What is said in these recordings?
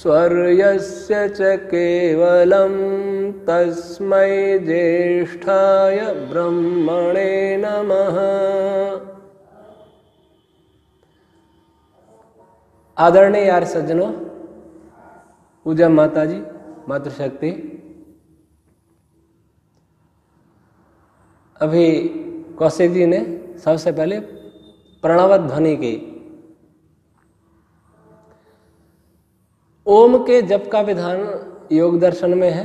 स्वर्यस्य च केवलं तस्मै ज्येष्ठाय ब्रह्मणे नमः आदरणीय यार सज्जनों पूजा माता जी मातृशक्ति अभी कौशिक जी ने सबसे पहले प्रणव ध्वनि की ओम के जप का विधान योग दर्शन में है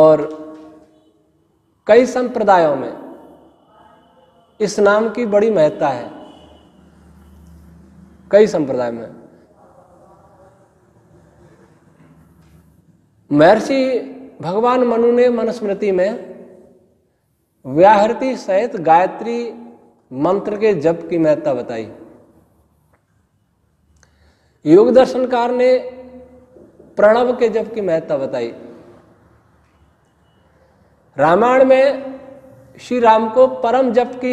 और कई संप्रदायों में इस नाम की बड़ी महत्ता है कई संप्रदाय में महर्षि भगवान मनु ने मनुस्मृति में व्याहृति सहित गायत्री मंत्र के जप की महत्ता बताई योग दर्शनकार ने प्रणव के जप की महत्ता बताई रामायण में श्री राम को परम जप की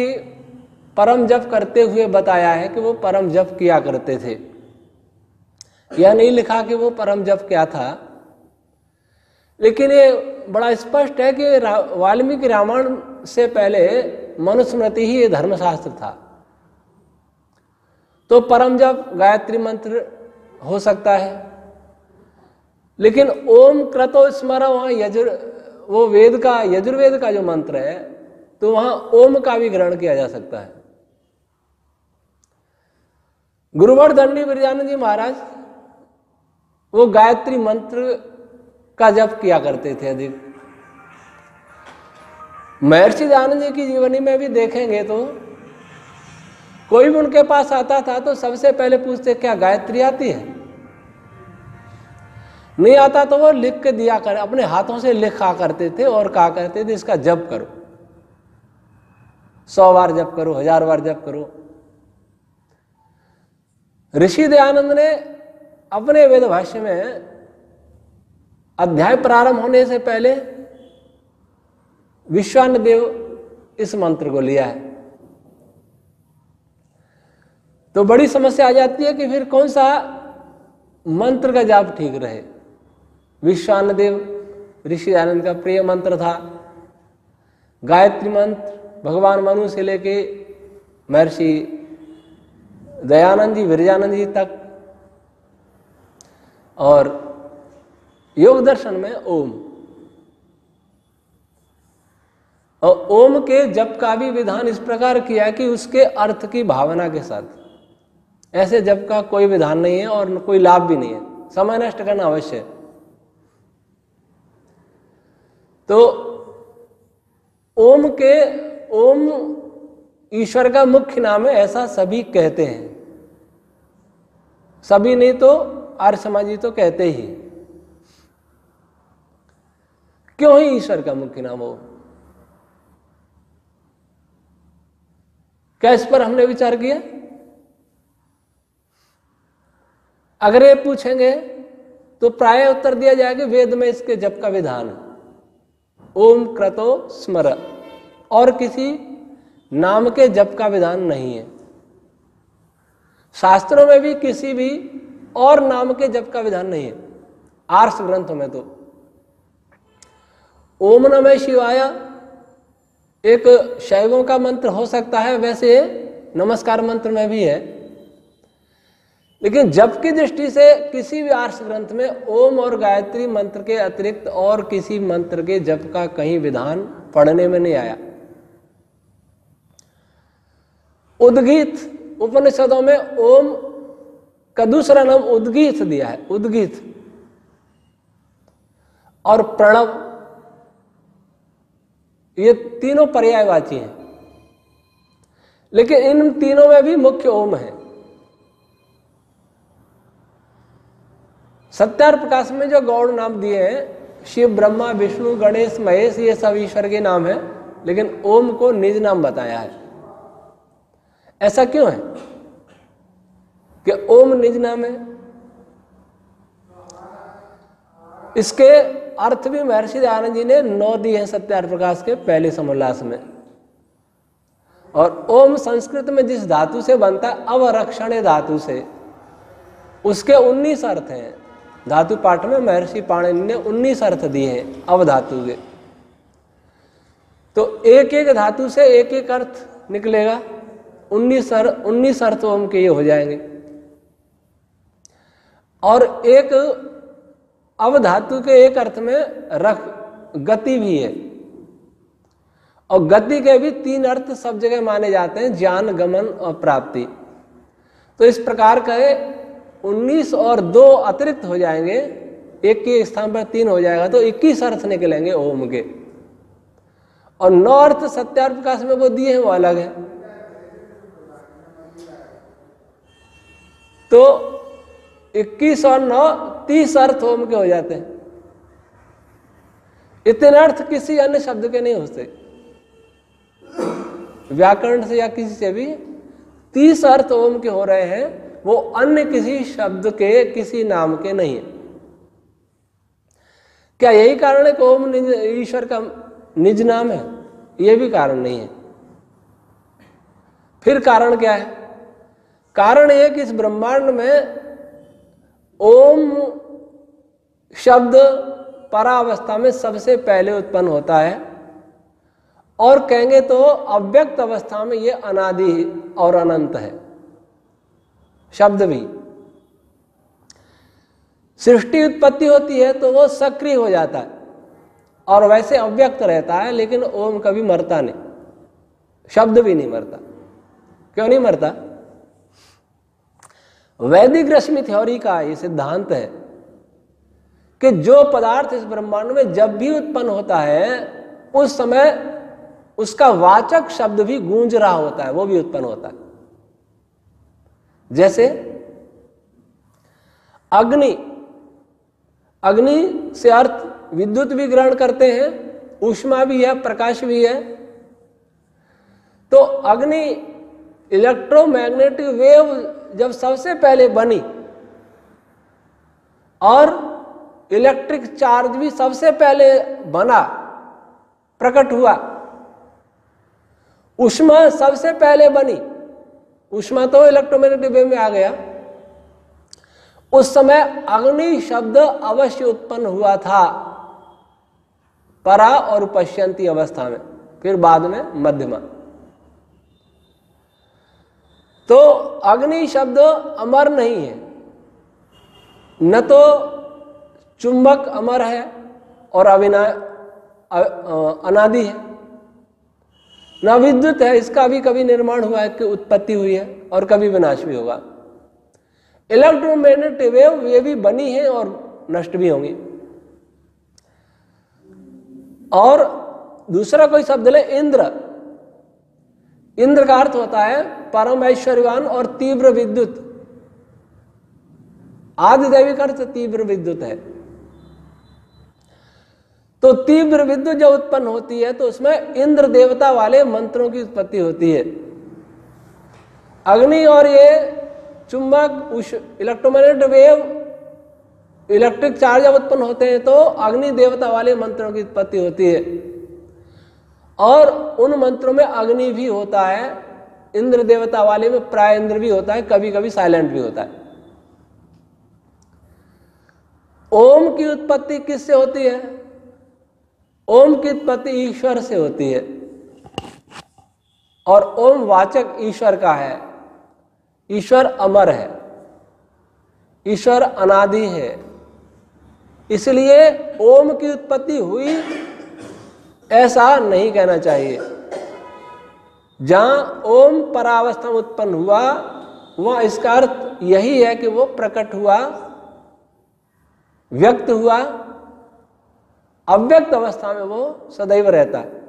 परम जप करते हुए बताया है कि वो परम जप किया करते थे यह नहीं लिखा कि वो परम जप क्या था लेकिन ये बड़ा स्पष्ट है कि वाल्मीकि रामायण से पहले मनुस्मृति ही ये धर्मशास्त्र था तो परम जप गायत्री मंत्र हो सकता है लेकिन ओम क्रतो स्मर वहां यजुर् वो वेद का यजुर्वेद का जो मंत्र है तो वहां ओम का भी ग्रहण किया जा सकता है गुरुवर दंडी बिरजानंद जी महाराज वो गायत्री मंत्र का जप किया करते थे अधिक महर्षि दयानंद जी की जीवनी में भी देखेंगे तो कोई भी उनके पास आता था तो सबसे पहले पूछते क्या गायत्री आती है नहीं आता तो वो लिख के दिया कर अपने हाथों से लिखा करते थे और कहा करते थे इसका जप करो सौ बार जप करो हजार बार जप करो ऋषि दयानंद ने अपने वेद भाष्य में अध्याय प्रारंभ होने से पहले विश्वान देव इस मंत्र को लिया है तो बड़ी समस्या आ जाती है कि फिर कौन सा मंत्र का जाप ठीक रहे विश्वानदेव ऋषि आनंद का प्रिय मंत्र था गायत्री मंत्र भगवान मनु से लेके महर्षि दयानंद जी विरजानंद जी तक और योग दर्शन में ओम और ओम के जप का भी विधान इस प्रकार किया कि उसके अर्थ की भावना के साथ ऐसे जप का कोई विधान नहीं है और कोई लाभ भी नहीं है समय नष्ट करना अवश्य है तो ओम के ओम ईश्वर का मुख्य नाम है ऐसा सभी कहते हैं सभी नहीं तो आर्य समाजी तो कहते ही क्यों ही ईश्वर का मुख्य नाम हो क्या इस पर हमने विचार किया अगर ये पूछेंगे तो प्राय उत्तर दिया जाएगा वेद में इसके जप का विधान है ओम क्रतो स्मर और किसी नाम के जप का विधान नहीं है शास्त्रों में भी किसी भी और नाम के जप का विधान नहीं है आर्स ग्रंथों में तो ओम नमः शिवाय एक शैवों का मंत्र हो सकता है वैसे नमस्कार मंत्र में भी है लेकिन जब की दृष्टि से किसी भी आर्ष ग्रंथ में ओम और गायत्री मंत्र के अतिरिक्त और किसी मंत्र के जप का कहीं विधान पढ़ने में नहीं आया उदगीत उपनिषदों में ओम का दूसरा नाम उदगीत दिया है उदगीत और प्रणव ये तीनों पर्यायवाची हैं लेकिन इन तीनों में भी मुख्य ओम है सत्यार प्रकाश में जो गौण नाम दिए हैं शिव ब्रह्मा विष्णु गणेश महेश ये सब ईश्वर के नाम है लेकिन ओम को निज नाम बताया है ऐसा क्यों है कि ओम निज नाम है इसके अर्थ भी महर्षि आनंद जी ने नौ दी है सत्यार प्रकाश के पहले समोल्लास में और ओम संस्कृत में जिस धातु से बनता है अवरक्षण धातु से उसके उन्नीस अर्थ हैं धातु पाठ में महर्षि पाणिनि ने उन्नीस अर्थ दिए हैं अवधातु के तो एक एक धातु से एक एक अर्थ निकलेगा उन्नीस अर उन्नीस अर्थ ओम के ये हो जाएंगे और एक अवधातु के एक अर्थ में रख गति भी है और गति के भी तीन अर्थ सब जगह माने जाते हैं ज्ञान गमन और प्राप्ति तो इस प्रकार का 19 और दो अतिरिक्त हो जाएंगे एक के स्थान पर तीन हो जाएगा तो 21 अर्थ निकलेंगे ओम के और नौ अर्थ सत्यार्थ प्रकाश में वो दिए हैं वो अलग है तो 21 और नौ 30 अर्थ ओम के हो जाते हैं इतने अर्थ किसी अन्य शब्द के नहीं होते व्याकरण से या किसी से भी तीस अर्थ ओम के हो रहे हैं वो अन्य किसी शब्द के किसी नाम के नहीं है क्या यही कारण है कि ओम निज ईश्वर का निज नाम है ये भी कारण नहीं है फिर कारण क्या है कारण यह कि इस ब्रह्मांड में ओम शब्द परावस्था में सबसे पहले उत्पन्न होता है और कहेंगे तो अव्यक्त अवस्था में यह अनादि और अनंत है शब्द भी सृष्टि उत्पत्ति होती है तो वो सक्रिय हो जाता है और वैसे अव्यक्त रहता है लेकिन ओम कभी मरता नहीं शब्द भी नहीं मरता क्यों नहीं मरता वैदिक रश्मि थ्योरी का ये सिद्धांत है कि जो पदार्थ इस ब्रह्मांड में जब भी उत्पन्न होता है उस समय उसका वाचक शब्द भी गूंज रहा होता है वो भी उत्पन्न होता है जैसे अग्नि अग्नि से अर्थ विद्युत भी ग्रहण करते हैं ऊष्मा भी है प्रकाश भी है तो अग्नि इलेक्ट्रोमैग्नेटिक वेव जब सबसे पहले बनी और इलेक्ट्रिक चार्ज भी सबसे पहले बना प्रकट हुआ उष्मा सबसे पहले बनी ऊष्मा तो इलेक्ट्रोमैग्नेटिक वेव में आ गया उस समय अग्नि शब्द अवश्य उत्पन्न हुआ था परा और पश्यंती अवस्था में फिर बाद में मध्यमा तो अग्नि शब्द अमर नहीं है न तो चुंबक अमर है और अविना अनादि है ना विद्युत है इसका भी कभी निर्माण हुआ है कि उत्पत्ति हुई है और कभी विनाश भी होगा इलेक्ट्रोमैग्नेटिक वेव ये भी बनी है और नष्ट भी होंगी और दूसरा कोई शब्द ले इंद्र इंद्र का अर्थ होता है परम ऐश्वर्यवान और तीव्र विद्युत आदि देवी का अर्थ तीव्र विद्युत है तो तीव्र विद्युत जब उत्पन्न होती है तो उसमें इंद्र देवता वाले मंत्रों की उत्पत्ति होती है अग्नि और ये चुंबक उष इलेक्ट्रोमैग्नेटिक वेव इलेक्ट्रिक चार्ज जब उत्पन्न होते हैं तो अग्नि देवता वाले मंत्रों की उत्पत्ति होती है और उन मंत्रों में अग्नि भी होता है इंद्र देवता वाले में प्राय इंद्र भी होता है कभी कभी साइलेंट भी होता है ओम की उत्पत्ति किससे होती है ओम की उत्पत्ति ईश्वर से होती है और ओम वाचक ईश्वर का है ईश्वर अमर है ईश्वर अनादि है इसलिए ओम की उत्पत्ति हुई ऐसा नहीं कहना चाहिए जहां ओम परावस्था उत्पन्न हुआ वह इसका अर्थ यही है कि वो प्रकट हुआ व्यक्त हुआ अव्यक्त अवस्था में वो सदैव रहता है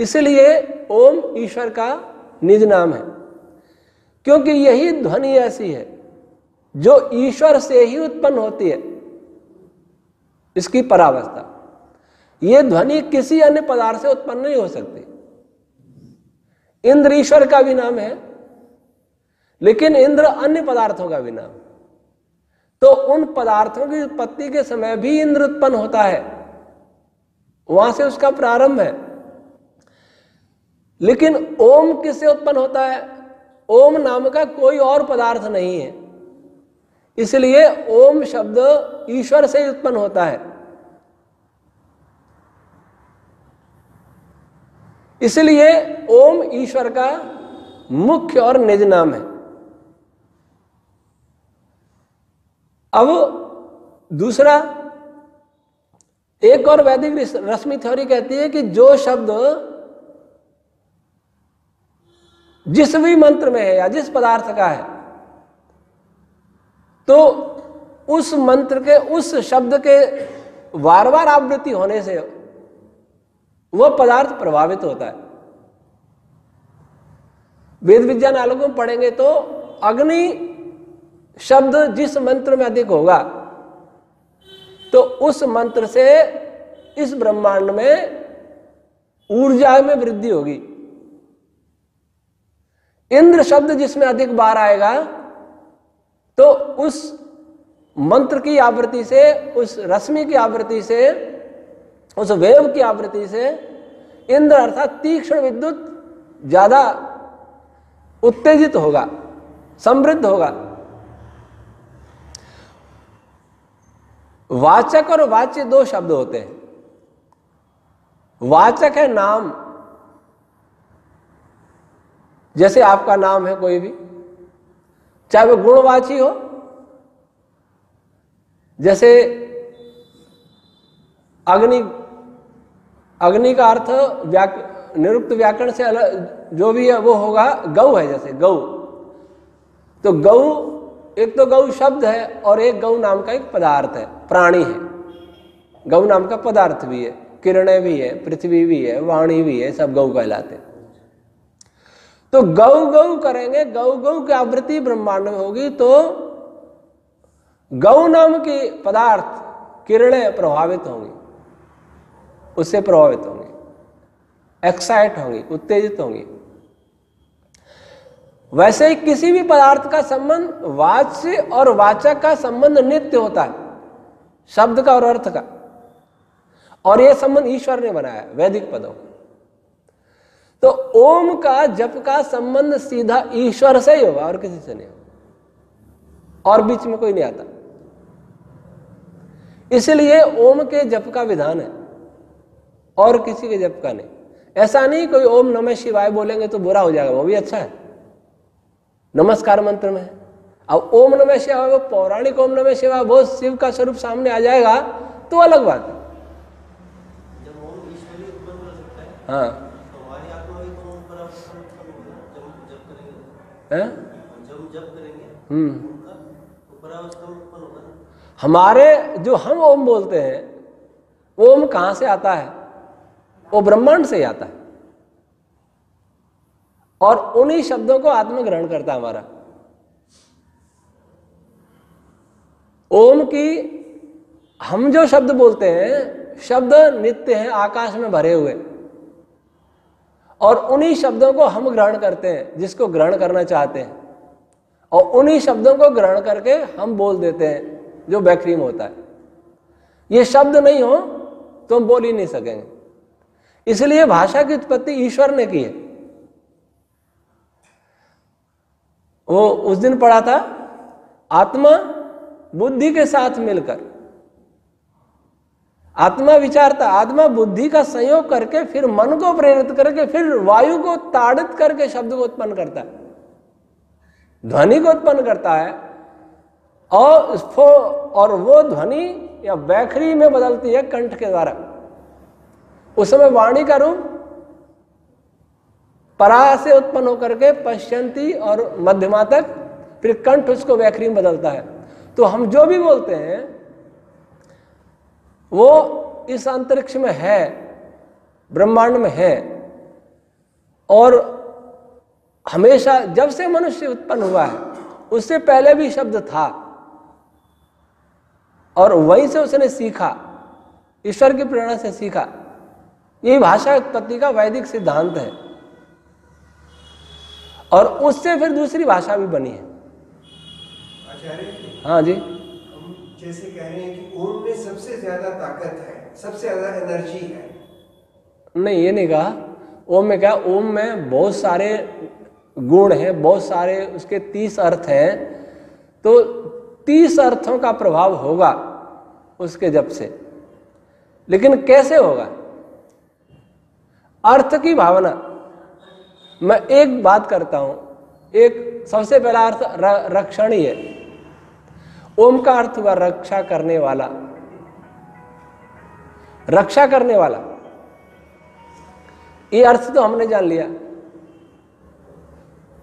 इसलिए ओम ईश्वर का निज नाम है क्योंकि यही ध्वनि ऐसी है जो ईश्वर से ही उत्पन्न होती है इसकी परावस्था ये ध्वनि किसी अन्य पदार्थ से उत्पन्न नहीं हो सकती इंद्र ईश्वर का भी नाम है लेकिन इंद्र अन्य पदार्थों का भी नाम तो उन पदार्थों की उत्पत्ति के समय भी इंद्र उत्पन्न होता है वहां से उसका प्रारंभ है लेकिन ओम किससे उत्पन्न होता है ओम नाम का कोई और पदार्थ नहीं है इसलिए ओम शब्द ईश्वर से ही उत्पन्न होता है इसलिए ओम ईश्वर का मुख्य और निज नाम है अब दूसरा एक और वैदिक रश्मि थ्योरी कहती है कि जो शब्द जिस भी मंत्र में है या जिस पदार्थ का है तो उस मंत्र के उस शब्द के बार बार आवृत्ति होने से वह पदार्थ प्रभावित होता है वेद विज्ञान आलोक में पढ़ेंगे तो अग्नि शब्द जिस मंत्र में अधिक होगा तो उस मंत्र से इस ब्रह्मांड में ऊर्जा में वृद्धि होगी इंद्र शब्द जिसमें अधिक बार आएगा तो उस मंत्र की आवृत्ति से उस रश्मि की आवृत्ति से उस वेव की आवृत्ति से इंद्र अर्थात तीक्ष्ण विद्युत ज्यादा उत्तेजित होगा समृद्ध होगा वाचक और वाच्य दो शब्द होते हैं वाचक है नाम जैसे आपका नाम है कोई भी चाहे वो गुणवाची हो जैसे अग्नि अग्नि का अर्थ व्याक निरुक्त व्याकरण से अलग जो भी है वो होगा गौ है जैसे गौ तो गौ एक तो गऊ शब्द है और एक गऊ नाम का एक पदार्थ है प्राणी है गऊ नाम का पदार्थ भी है किरणें भी है पृथ्वी भी है वाणी भी है सब गऊ कहलाते तो गऊ गऊ करेंगे गऊ गऊ की आवृत्ति ब्रह्मांड में होगी तो गौ नाम के पदार्थ किरणें प्रभावित होंगी उससे प्रभावित होंगी एक्साइट होंगी उत्तेजित होंगी वैसे ही किसी भी पदार्थ का संबंध वाच्य और वाचक का संबंध नित्य होता है शब्द का और अर्थ का और यह संबंध ईश्वर ने बनाया वैदिक पदों तो ओम का जप का संबंध सीधा ईश्वर से ही होगा और किसी से नहीं होगा और बीच में कोई नहीं आता इसलिए ओम के जप का विधान है और किसी के जप का नहीं ऐसा नहीं कोई ओम नमः शिवाय बोलेंगे तो बुरा हो जाएगा वो भी अच्छा है नमस्कार मंत्र में अब ओम नमः शिवाय वो पौराणिक ओम नमः शिवाय वो शिव का स्वरूप सामने आ जाएगा तो अलग बात है हाँ हमारे जो हम ओम बोलते हैं ओम कहाँ से आता है वो ब्रह्मांड से ही आता है और उन्हीं शब्दों को आत्मग्रहण करता हमारा ओम की हम जो शब्द बोलते हैं शब्द नित्य है आकाश में भरे हुए और उन्हीं शब्दों को हम ग्रहण करते हैं जिसको ग्रहण करना चाहते हैं और उन्हीं शब्दों को ग्रहण करके हम बोल देते हैं जो बैक्रीम होता है ये शब्द नहीं हो तो हम बोल ही नहीं सकेंगे इसलिए भाषा की उत्पत्ति ईश्वर ने की है वो उस दिन पढ़ा था आत्मा बुद्धि के साथ मिलकर आत्मा विचारता आत्मा बुद्धि का संयोग करके फिर मन को प्रेरित करके फिर वायु को ताड़ित करके शब्द को उत्पन्न करता है ध्वनि को उत्पन्न करता है और स्फो और वो ध्वनि या बैखरी में बदलती है कंठ के द्वारा उस समय वाणी का रूप परा से उत्पन्न होकर के पश्चंती और मध्यमा तक फिर कंठ उसको वैखरी में बदलता है तो हम जो भी बोलते हैं वो इस अंतरिक्ष में है ब्रह्मांड में है और हमेशा जब से मनुष्य उत्पन्न हुआ है उससे पहले भी शब्द था और वहीं से उसने सीखा ईश्वर की प्रेरणा से सीखा यही भाषा उत्पत्ति का वैदिक सिद्धांत है और उससे फिर दूसरी भाषा भी बनी है हाँ जी जैसे कह रहे हैं कि ओम में सबसे ज्यादा ताकत है सबसे ज्यादा एनर्जी है नहीं ये नहीं कहा ओम में क्या ओम में बहुत सारे गुण हैं बहुत सारे उसके तीस अर्थ हैं तो तीस अर्थों का प्रभाव होगा उसके जब से लेकिन कैसे होगा अर्थ की भावना मैं एक बात करता हूं एक सबसे पहला अर्थ रक्षण है ओम का अर्थ हुआ रक्षा करने वाला रक्षा करने वाला ये अर्थ तो हमने जान लिया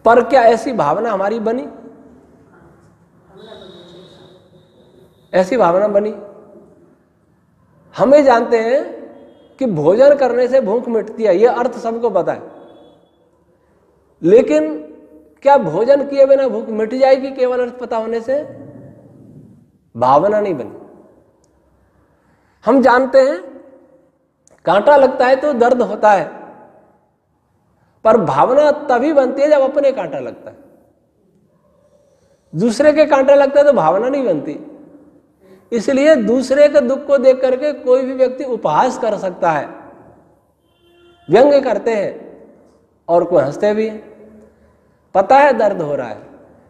पर क्या ऐसी भावना हमारी बनी ऐसी भावना बनी हमें जानते हैं कि भोजन करने से भूख मिटती है यह अर्थ सबको पता है लेकिन क्या भोजन किए बिना भूख मिट जाएगी केवल अर्थ पता होने से भावना नहीं बनी हम जानते हैं कांटा लगता है तो दर्द होता है पर भावना तभी बनती है जब अपने कांटा लगता है दूसरे के कांटा लगता है तो भावना नहीं बनती इसलिए दूसरे के दुख को देख करके कोई भी व्यक्ति उपहास कर सकता है व्यंग करते हैं और कोई हंसते भी है पता है दर्द हो रहा है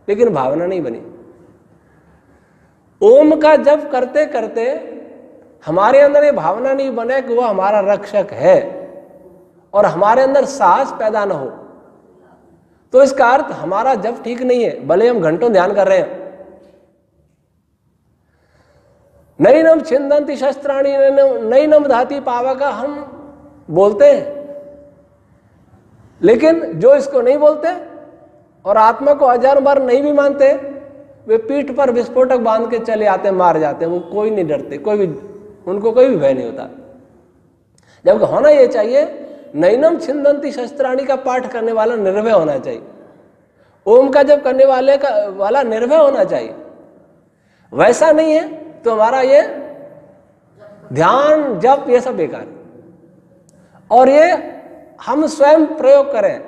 लेकिन भावना नहीं बनी ओम का जप करते करते हमारे अंदर ये भावना नहीं बने कि वह हमारा रक्षक है और हमारे अंदर साहस पैदा ना हो तो इसका अर्थ हमारा जप ठीक नहीं है भले हम घंटों ध्यान कर रहे हैं नई नम छिंदी शस्त्राणी नई नम धाती पावा का हम बोलते हैं लेकिन जो इसको नहीं बोलते और आत्मा को हजार बार नहीं भी मानते वे पीठ पर विस्फोटक बांध के चले आते मार जाते वो कोई नहीं डरते कोई भी उनको कोई भी भय नहीं होता जबकि होना यह चाहिए नैनम छिंदंती शस्त्राणी का पाठ करने वाला निर्भय होना चाहिए ओम का जब करने वाले का वाला निर्भय होना चाहिए वैसा नहीं है तो हमारा ये ध्यान जप ये सब बेकार और ये हम स्वयं प्रयोग करें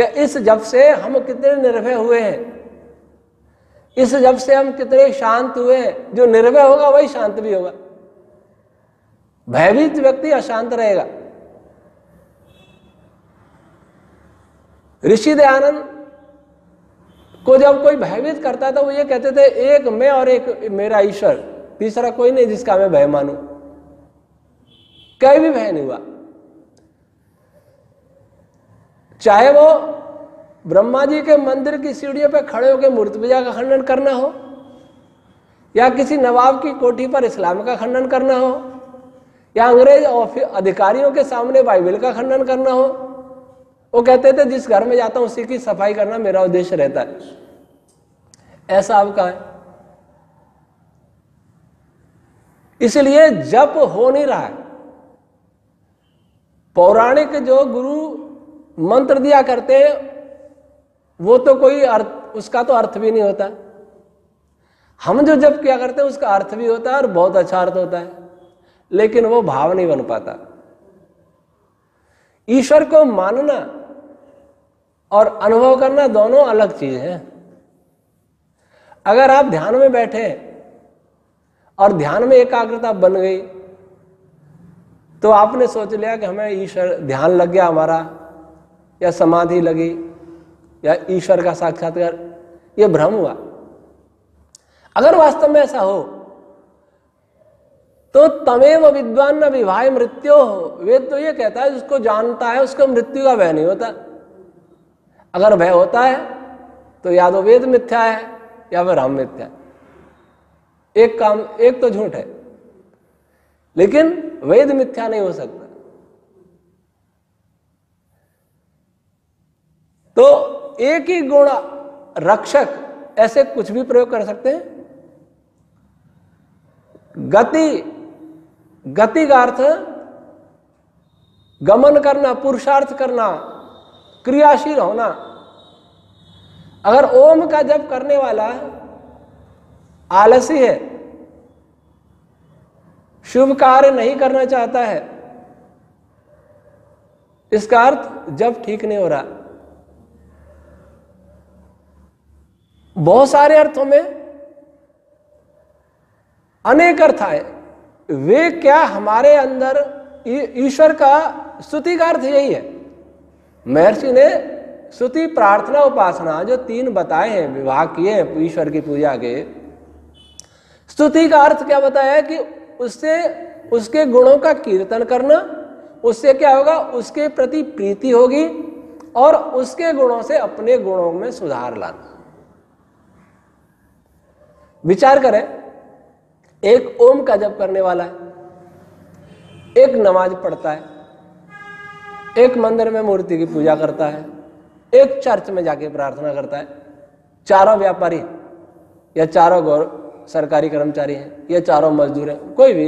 कि इस जब से हम कितने निर्भय हुए हैं इस जब से हम कितने शांत हुए हैं जो निर्भय होगा वही शांत भी होगा भयभीत व्यक्ति अशांत रहेगा ऋषि दयानंद को जब कोई भयभीत करता था तो वो ये कहते थे एक मैं और एक मेरा ईश्वर तीसरा कोई नहीं जिसका मैं भय मानू कहीं भी भय नहीं हुआ चाहे वो ब्रह्मा जी के मंदिर की सीढ़ियों पर खड़े होकर मूर्त पूजा का खंडन करना हो या किसी नवाब की कोठी पर इस्लाम का खंडन करना हो या अंग्रेज अधिकारियों के सामने बाइबल का खंडन करना हो वो कहते थे जिस घर में जाता हूं उसी की सफाई करना मेरा उद्देश्य रहता है ऐसा आपका है इसलिए जप हो नहीं रहा है पौराणिक जो गुरु मंत्र दिया करते हैं वो तो कोई अर्थ उसका तो अर्थ भी नहीं होता हम जो जब क्या करते हैं उसका अर्थ भी होता है और बहुत अच्छा अर्थ होता है लेकिन वो भाव नहीं बन पाता ईश्वर को मानना और अनुभव करना दोनों अलग चीज है अगर आप ध्यान में बैठे और ध्यान में एकाग्रता बन गई तो आपने सोच लिया कि हमें ईश्वर ध्यान लग गया हमारा या समाधि लगी या ईश्वर का साक्षात्कार ये भ्रम हुआ अगर वास्तव में ऐसा हो तो तमेव विद्वान न विवाह मृत्यु हो वेद तो ये कहता है जिसको जानता है उसको मृत्यु का भय नहीं होता अगर भय होता है तो या तो वेद मिथ्या है या फिर हम मिथ्या है एक काम एक तो झूठ है लेकिन वेद मिथ्या नहीं हो सकता तो एक ही गोड़ा रक्षक ऐसे कुछ भी प्रयोग कर सकते हैं गति गति का अर्थ गमन करना पुरुषार्थ करना क्रियाशील होना अगर ओम का जप करने वाला आलसी है शुभ कार्य नहीं करना चाहता है इसका अर्थ जब ठीक नहीं हो रहा बहुत सारे अर्थों में अनेक अर्थ आए वे क्या हमारे अंदर ईश्वर का स्तुति का अर्थ यही है महर्षि ने स्तुति प्रार्थना उपासना जो तीन बताए हैं विवाह किए हैं ईश्वर की पूजा के स्तुति का अर्थ क्या बताया कि उससे उसके गुणों का कीर्तन करना उससे क्या होगा उसके प्रति प्रीति होगी और उसके गुणों से अपने गुणों में सुधार लाना विचार करें एक ओम का जप करने वाला है एक नमाज पढ़ता है एक मंदिर में मूर्ति की पूजा करता है एक चर्च में जाके प्रार्थना करता है चारों व्यापारी या चारों गौर सरकारी कर्मचारी हैं या चारों मजदूर हैं कोई भी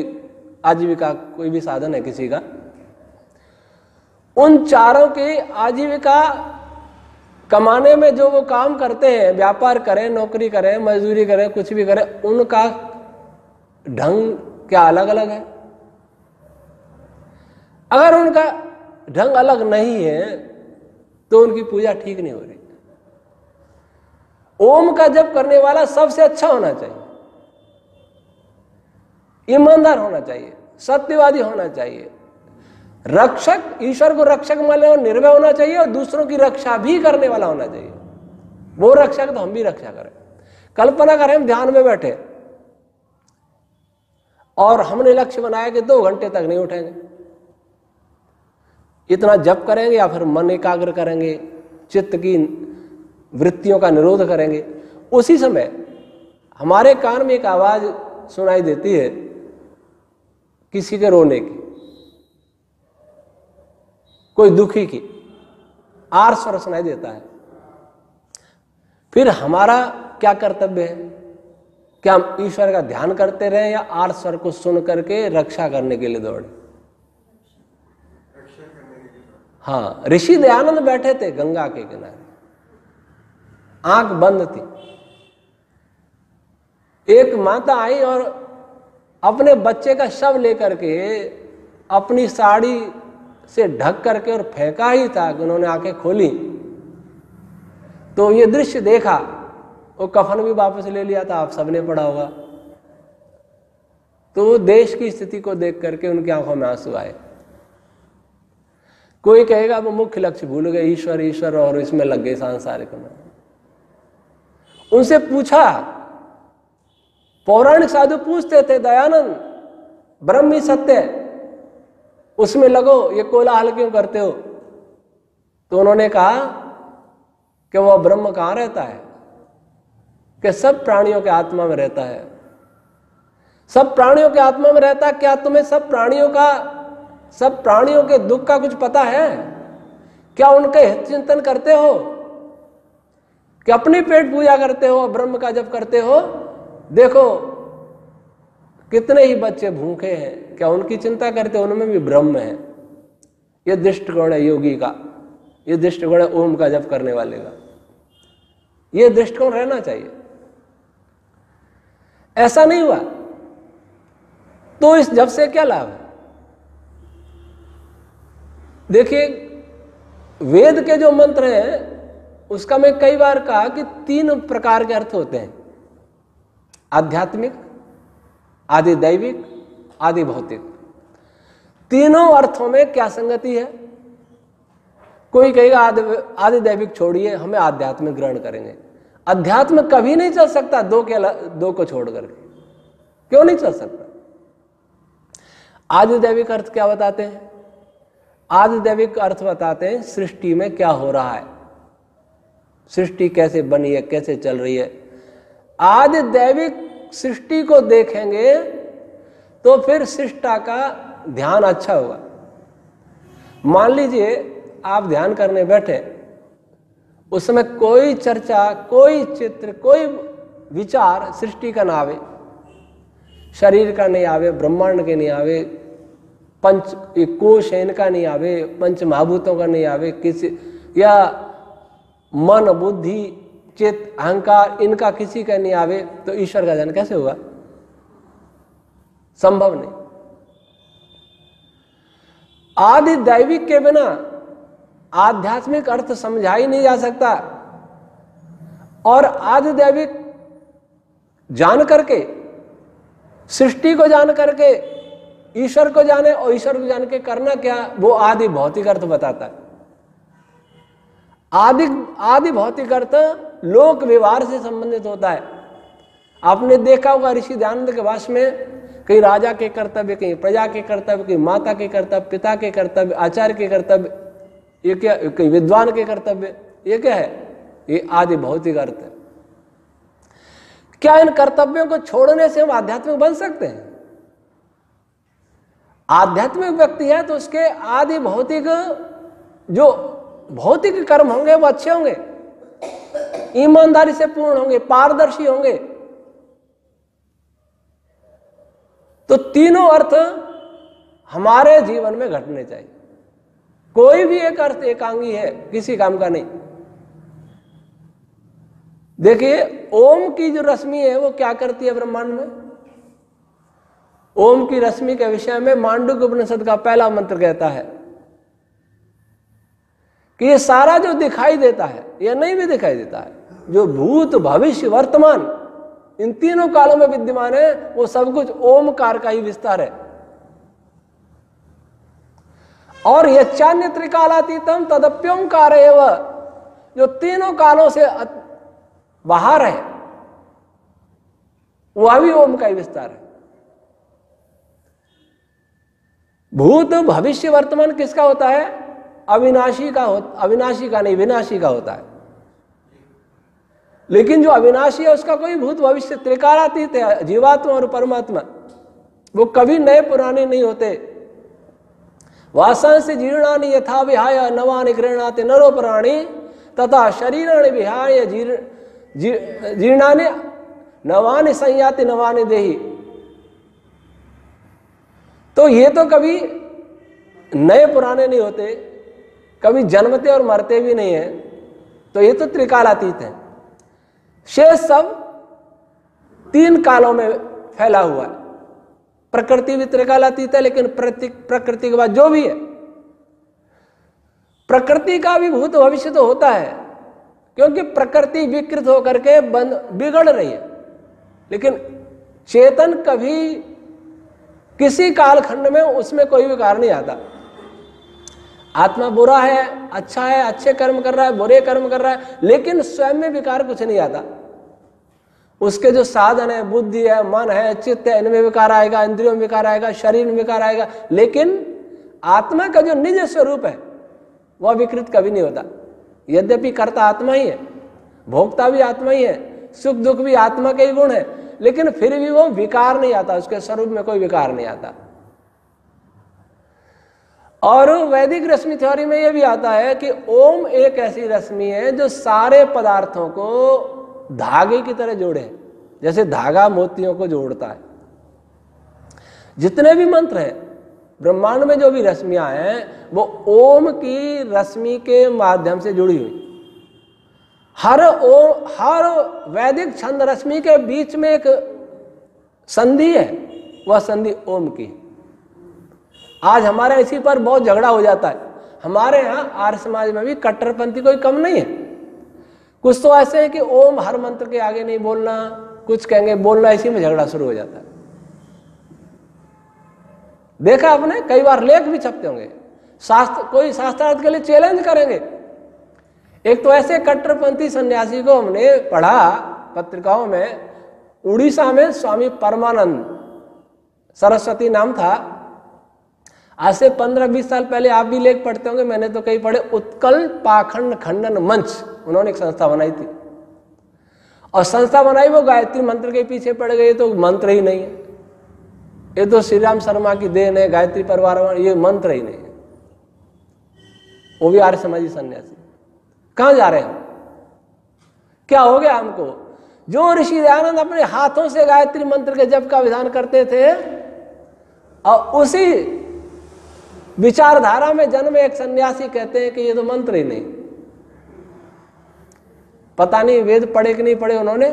आजीविका कोई भी साधन है किसी का उन चारों की आजीविका कमाने में जो वो काम करते हैं व्यापार करें नौकरी करें मजदूरी करें कुछ भी करें उनका ढंग क्या अलग अलग है अगर उनका ढंग अलग नहीं है तो उनकी पूजा ठीक नहीं हो रही ओम का जप करने वाला सबसे अच्छा होना चाहिए ईमानदार होना चाहिए सत्यवादी होना चाहिए रक्षक ईश्वर को रक्षक माने और निर्भय होना चाहिए और दूसरों की रक्षा भी करने वाला होना चाहिए वो रक्षक तो हम भी रक्षा करें कल्पना करें हम ध्यान में बैठे और हमने लक्ष्य बनाया कि दो घंटे तक नहीं उठेंगे इतना जप करेंगे या फिर मन एकाग्र करेंगे चित्त की वृत्तियों का निरोध करेंगे उसी समय हमारे कान में एक आवाज सुनाई देती है किसी के रोने की कोई दुखी की आर स्वर सुनाई देता है फिर हमारा क्या कर्तव्य है क्या हम ईश्वर का ध्यान करते रहे या आर स्वर को सुन करके रक्षा करने के लिए दौड़े हाँ ऋषि दयानंद बैठे थे गंगा के किनारे आंख बंद थी एक माता आई और अपने बच्चे का शव लेकर के अपनी साड़ी से ढक करके और फेंका ही था कि उन्होंने आंखें खोली तो ये दृश्य देखा वो कफन भी वापस ले लिया था आप सबने पढ़ा होगा तो वो देश की स्थिति को देख करके उनकी आंखों में आंसू आए कोई कहेगा वो मुख्य लक्ष्य भूल गए ईश्वर ईश्वर और इसमें लग गए सांसारिक में उनसे पूछा पौराणिक साधु पूछते थे दयानंद ब्रह्म ही सत्य उसमें लगो ये कोलाहल क्यों करते हो तो उन्होंने कहा कि वह ब्रह्म कहां रहता है कि सब प्राणियों के आत्मा में रहता है सब प्राणियों के आत्मा में रहता है क्या तुम्हें सब प्राणियों का सब प्राणियों के दुख का कुछ पता है क्या उनके हित चिंतन करते हो कि अपनी पेट पूजा करते हो ब्रह्म का जब करते हो देखो कितने ही बच्चे भूखे हैं क्या उनकी चिंता करते उनमें भी ब्रह्म है ये दृष्टिकोण है योगी का ये दृष्टिकोण है ओम का जप करने वाले का ये दृष्टिकोण रहना चाहिए ऐसा नहीं हुआ तो इस जप से क्या लाभ है देखिए वेद के जो मंत्र हैं उसका मैं कई बार कहा कि तीन प्रकार के अर्थ होते हैं आध्यात्मिक आदि दैविक आदि भौतिक तीनों अर्थों में क्या संगति है कोई कहेगा आदि आदि दैविक छोड़िए हमें आध्यात्मिक ग्रहण करेंगे अध्यात्म कभी नहीं चल सकता दो के दो को छोड़ करके क्यों नहीं चल सकता आदि दैविक अर्थ क्या बताते हैं आदि दैविक अर्थ बताते हैं सृष्टि में क्या हो रहा है सृष्टि कैसे बनी है कैसे चल रही है आदि दैविक सृष्टि को देखेंगे तो फिर सृष्टा का ध्यान अच्छा होगा मान लीजिए आप ध्यान करने बैठे उस समय कोई चर्चा कोई चित्र कोई विचार सृष्टि का ना आवे शरीर का नहीं आवे ब्रह्मांड के नहीं आवे पंच ये कोश है इनका नहीं आवे पंच महाभूतों का नहीं आवे किसी या मन बुद्धि चित अहंकार इनका किसी का नहीं आवे तो ईश्वर का ध्यान कैसे हुआ संभव नहीं आदि दैविक के बिना आध्यात्मिक अर्थ समझा ही नहीं जा सकता और आदि दैविक जान करके सृष्टि को जान करके ईश्वर को जाने और ईश्वर को जान के करना क्या वो आदि भौतिक अर्थ बताता है आदि आदि भौतिक अर्थ लोक व्यवहार से संबंधित होता है आपने देखा होगा ऋषि दयानंद के वास में कहीं राजा के कर्तव्य कहीं प्रजा के कर्तव्य कहीं माता के कर्तव्य पिता के कर्तव्य आचार्य के कर्तव्य ये क्या कहीं विद्वान के कर्तव्य ये क्या है ये आदि भौतिक अर्थ है क्या इन कर्तव्यों को छोड़ने से हम आध्यात्मिक बन सकते हैं आध्यात्मिक व्यक्ति है तो उसके आदि भौतिक जो भौतिक कर्म होंगे वो अच्छे होंगे ईमानदारी से पूर्ण होंगे पारदर्शी होंगे तो तीनों अर्थ हमारे जीवन में घटने चाहिए कोई भी एक अर्थ एकांगी है किसी काम का नहीं देखिए ओम की जो रश्मि है वो क्या करती है ब्रह्मांड में ओम की रश्मि के विषय में मांडुक उपनिषद का पहला मंत्र कहता है कि ये सारा जो दिखाई देता है या नहीं भी दिखाई देता है जो भूत भविष्य वर्तमान इन तीनों कालों में विद्यमान है वो सब कुछ ओमकार का ही विस्तार है और यच्चान्य त्रिकालातीतम तदप्योकार जो तीनों कालों से बाहर है वह भी ओम का ही विस्तार है भूत भविष्य वर्तमान किसका होता है अविनाशी का हो अविनाशी का नहीं विनाशी का होता है लेकिन जो अविनाशी है उसका कोई भूत भविष्य त्रिकारातीत है जीवात्मा और परमात्मा वो कभी नए पुराने नहीं होते वासन से जीर्णानी यथा विहाय नवा निगृहणाते नरो प्राणी तथा शरीर विहाय जीर्ण जीर्णाने नवान संयाति नवान देही तो ये तो कभी नए पुराने नहीं होते कभी जन्मते और मरते भी नहीं है तो ये तो त्रिकालातीत है शेष सब तीन कालों में फैला हुआ है प्रकृति भी त्रिकाल अतीत है लेकिन प्रकृति के बाद जो भी है प्रकृति का भी भूत भविष्य तो होता है क्योंकि प्रकृति विकृत होकर के बंद बिगड़ रही है लेकिन चेतन कभी किसी कालखंड में उसमें कोई विकार नहीं आता आत्मा बुरा है अच्छा है अच्छे कर्म कर रहा है बुरे कर्म कर रहा है लेकिन स्वयं में विकार कुछ नहीं आता उसके जो साधन है बुद्धि है मन है चित्त है इनमें विकार आएगा इंद्रियों में विकार आएगा शरीर में विकार आएगा लेकिन आत्मा का जो निज स्वरूप है वह विकृत कभी नहीं होता यद्यपि कर्ता आत्मा ही है भोक्ता भी आत्मा ही है सुख दुख भी आत्मा के ही गुण है लेकिन फिर भी वो विकार नहीं आता उसके स्वरूप में कोई विकार नहीं आता और वैदिक रश्मि थ्योरी में यह भी आता है कि ओम एक ऐसी रश्मि है जो सारे पदार्थों को धागे की तरह जोड़े जैसे धागा मोतियों को जोड़ता है जितने भी मंत्र हैं ब्रह्मांड में जो भी रश्मियां हैं वो ओम की रश्मि के माध्यम से जुड़ी हुई हर ओम हर वैदिक छंद रश्मि के बीच में एक संधि है वह संधि ओम की है आज हमारे इसी पर बहुत झगड़ा हो जाता है हमारे यहाँ आर्य समाज में भी कट्टरपंथी कोई कम नहीं है कुछ तो ऐसे है कि ओम हर मंत्र के आगे नहीं बोलना कुछ कहेंगे बोलना इसी में झगड़ा शुरू हो जाता है देखा आपने कई बार लेख भी छपते होंगे शास्त्र कोई शास्त्रार्थ के लिए चैलेंज करेंगे एक तो ऐसे कट्टरपंथी सन्यासी को हमने पढ़ा पत्रिकाओं में उड़ीसा में स्वामी परमानंद सरस्वती नाम था आज से पंद्रह बीस साल पहले आप भी लेख पढ़ते होंगे मैंने तो कई पढ़े उत्कल पाखंड खंडन मंच उन्होंने एक संस्था बनाई थी और संस्था बनाई वो गायत्री मंत्र के पीछे पड़ गई तो मंत्र ही नहीं है ये तो श्री राम शर्मा की देन है गायत्री परिवार ये मंत्र ही नहीं है वो भी आर्य समाजी सन्यासी कहा जा रहे हैं क्या हो गया हमको जो ऋषि दयानंद अपने हाथों से गायत्री मंत्र के जप का विधान करते थे और उसी विचारधारा में जन्म एक सन्यासी कहते हैं कि ये तो मंत्र ही नहीं पता नहीं वेद पढ़े कि नहीं पढ़े उन्होंने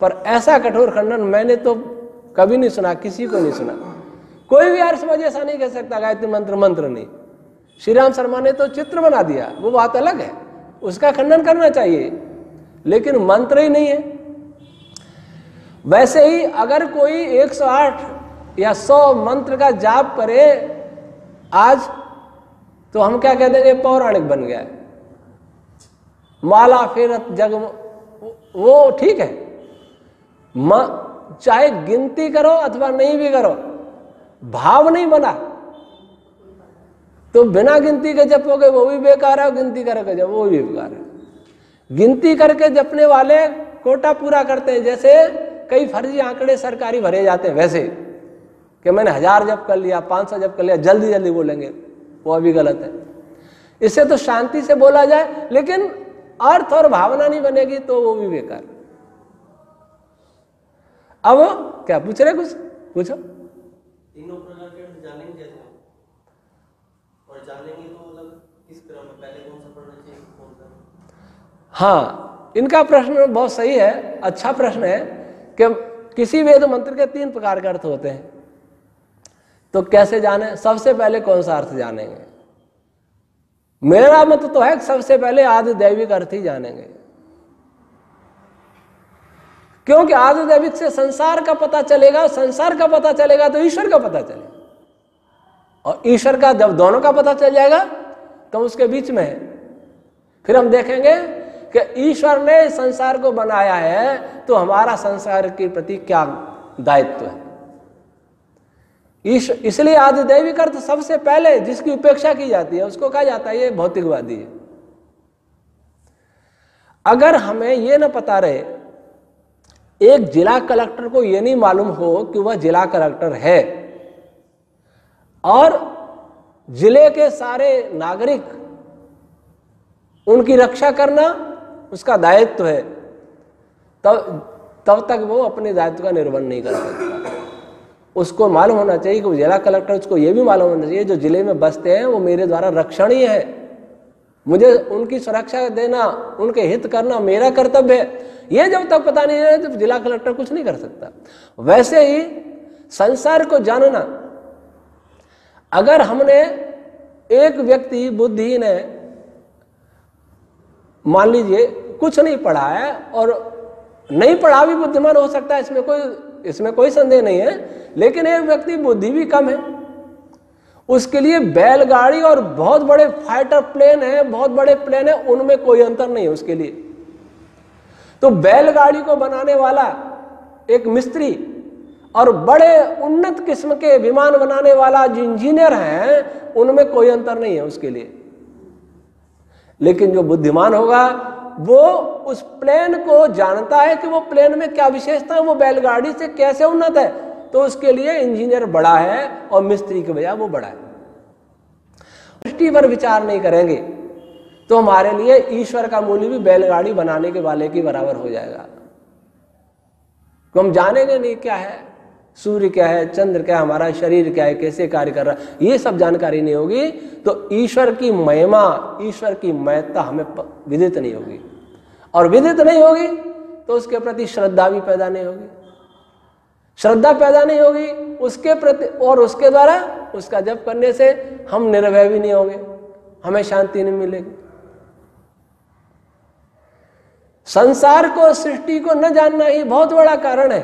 पर ऐसा कठोर खंडन मैंने तो कभी नहीं सुना किसी को नहीं सुना कोई भी अर्थ मुझे ऐसा नहीं कह सकता गायत्री मंत्र मंत्र नहीं श्री राम शर्मा ने तो चित्र बना दिया वो बात अलग है उसका खंडन करना चाहिए लेकिन मंत्र ही नहीं है वैसे ही अगर कोई 108 या 100 मंत्र का जाप करे आज तो हम क्या कह देंगे पौराणिक बन गया है माला फेरत जग वो ठीक है मां चाहे गिनती करो अथवा नहीं भी करो भाव नहीं बना तो बिना गिनती के जपोगे वो भी बेकार है और गिनती करके जब वो भी बेकार है गिनती करके जपने वाले कोटा पूरा करते हैं जैसे कई फर्जी आंकड़े सरकारी भरे जाते हैं वैसे कि मैंने हजार जब कर लिया पांच सौ जब कर लिया जल्दी जल्दी बोलेंगे वो अभी गलत है इससे तो शांति से बोला जाए लेकिन अर्थ और भावना नहीं बनेगी तो वो भी बेकार अब क्या पूछ रहे कुछ पूछो तो मतलब हाँ इनका प्रश्न बहुत सही है अच्छा प्रश्न है कि किसी वेद मंत्र के तीन प्रकार के अर्थ होते हैं तो कैसे जाने सबसे पहले कौन सा अर्थ जानेंगे मेरा मत तो, तो है सबसे पहले आदि दैविक अर्थ ही जानेंगे क्योंकि आदि दैविक से संसार का पता चलेगा संसार का पता चलेगा तो ईश्वर का पता चलेगा और ईश्वर का जब दोनों का पता चल जाएगा तो उसके बीच में है फिर हम देखेंगे कि ईश्वर ने संसार को बनाया है तो हमारा संसार के प्रति क्या दायित्व है इस इसलिए आदि दैविक अर्थ सबसे पहले जिसकी उपेक्षा की जाती है उसको कहा जाता है ये भौतिकवादी है अगर हमें ये ना पता रहे एक जिला कलेक्टर को यह नहीं मालूम हो कि वह जिला कलेक्टर है और जिले के सारे नागरिक उनकी रक्षा करना उसका दायित्व है तब तब तक वो अपने दायित्व का निर्वहन नहीं कर सकता उसको मालूम होना चाहिए कि जिला कलेक्टर उसको ये भी मालूम होना चाहिए जो जिले में बसते हैं वो मेरे द्वारा रक्षणीय है मुझे उनकी सुरक्षा देना उनके हित करना मेरा कर्तव्य है ये जब तक पता नहीं है तो जिला कलेक्टर कुछ नहीं कर सकता वैसे ही संसार को जानना अगर हमने एक व्यक्ति बुद्धि ने मान लीजिए कुछ नहीं पढ़ा है और नहीं पढ़ा भी बुद्धिमान हो सकता है इसमें कोई इसमें कोई संदेह नहीं है लेकिन एक व्यक्ति बुद्धि भी कम है उसके लिए बैलगाड़ी और बहुत बड़े फाइटर प्लेन है बहुत बड़े प्लेन है उनमें कोई अंतर नहीं है उसके लिए तो बैलगाड़ी को बनाने वाला एक मिस्त्री और बड़े उन्नत किस्म के विमान बनाने वाला जो इंजीनियर हैं उनमें कोई अंतर नहीं है उसके लिए लेकिन जो बुद्धिमान होगा वो उस प्लेन को जानता है कि वो प्लेन में क्या विशेषता है वो बैलगाड़ी से कैसे उन्नत है तो उसके लिए इंजीनियर बड़ा है और मिस्त्री के बजाय वो बड़ा है दृष्टि पर विचार नहीं करेंगे तो हमारे लिए ईश्वर का मूल्य भी बैलगाड़ी बनाने के वाले के बराबर हो जाएगा तो हम जानेंगे नहीं क्या है सूर्य क्या है चंद्र क्या है हमारा शरीर क्या है कैसे कार्य कर रहा है ये सब जानकारी नहीं होगी तो ईश्वर की महिमा ईश्वर की महत्ता हमें विदित नहीं होगी और विदित नहीं होगी तो उसके प्रति श्रद्धा भी पैदा नहीं होगी श्रद्धा पैदा नहीं होगी उसके प्रति और उसके द्वारा उसका जप करने से हम निर्भय भी नहीं होंगे हमें शांति नहीं मिलेगी संसार को सृष्टि को न जानना ही बहुत बड़ा कारण है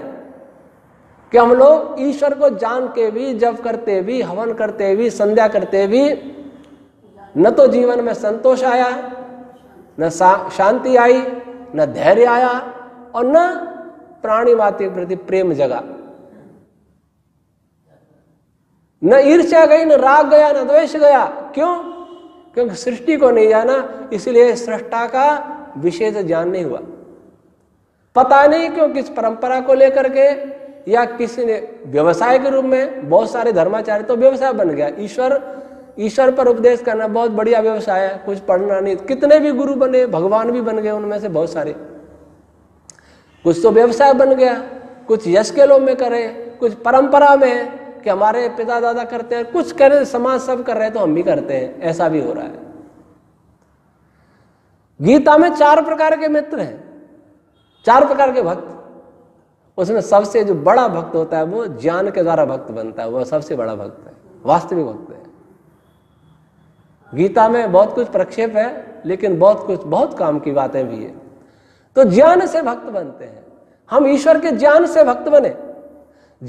कि हम लोग ईश्वर को जान के भी जब करते भी हवन करते भी संध्या करते भी न तो जीवन में संतोष आया न शांति आई न धैर्य आया और न प्राणी माता के प्रति प्रेम जगा न ईर्ष्या गई न राग गया न द्वेष गया क्यों क्योंकि सृष्टि को नहीं जाना इसलिए सृष्टा का विशेष ज्ञान नहीं हुआ पता नहीं क्यों किस परंपरा को लेकर के या किसी ने व्यवसाय के रूप में बहुत सारे धर्माचार्य तो व्यवसाय बन गया ईश्वर ईश्वर पर उपदेश करना बहुत बढ़िया व्यवसाय है कुछ पढ़ना नहीं कितने भी गुरु बने भगवान भी बन गए उनमें से बहुत सारे कुछ तो व्यवसाय बन गया कुछ यश के लोग में करे कुछ परंपरा में कि हमारे पिता दादा करते हैं कुछ करे समाज सब कर रहे हैं तो हम भी करते हैं ऐसा भी हो रहा है गीता में चार प्रकार के मित्र हैं चार प्रकार के भक्त उसमें सबसे जो बड़ा भक्त होता है वो ज्ञान के द्वारा भक्त बनता है वह सबसे बड़ा भक्त है वास्तविक भक्त है गीता में बहुत कुछ प्रक्षेप है लेकिन बहुत कुछ बहुत काम की बातें भी है तो ज्ञान से भक्त बनते हैं हम ईश्वर के ज्ञान से भक्त बने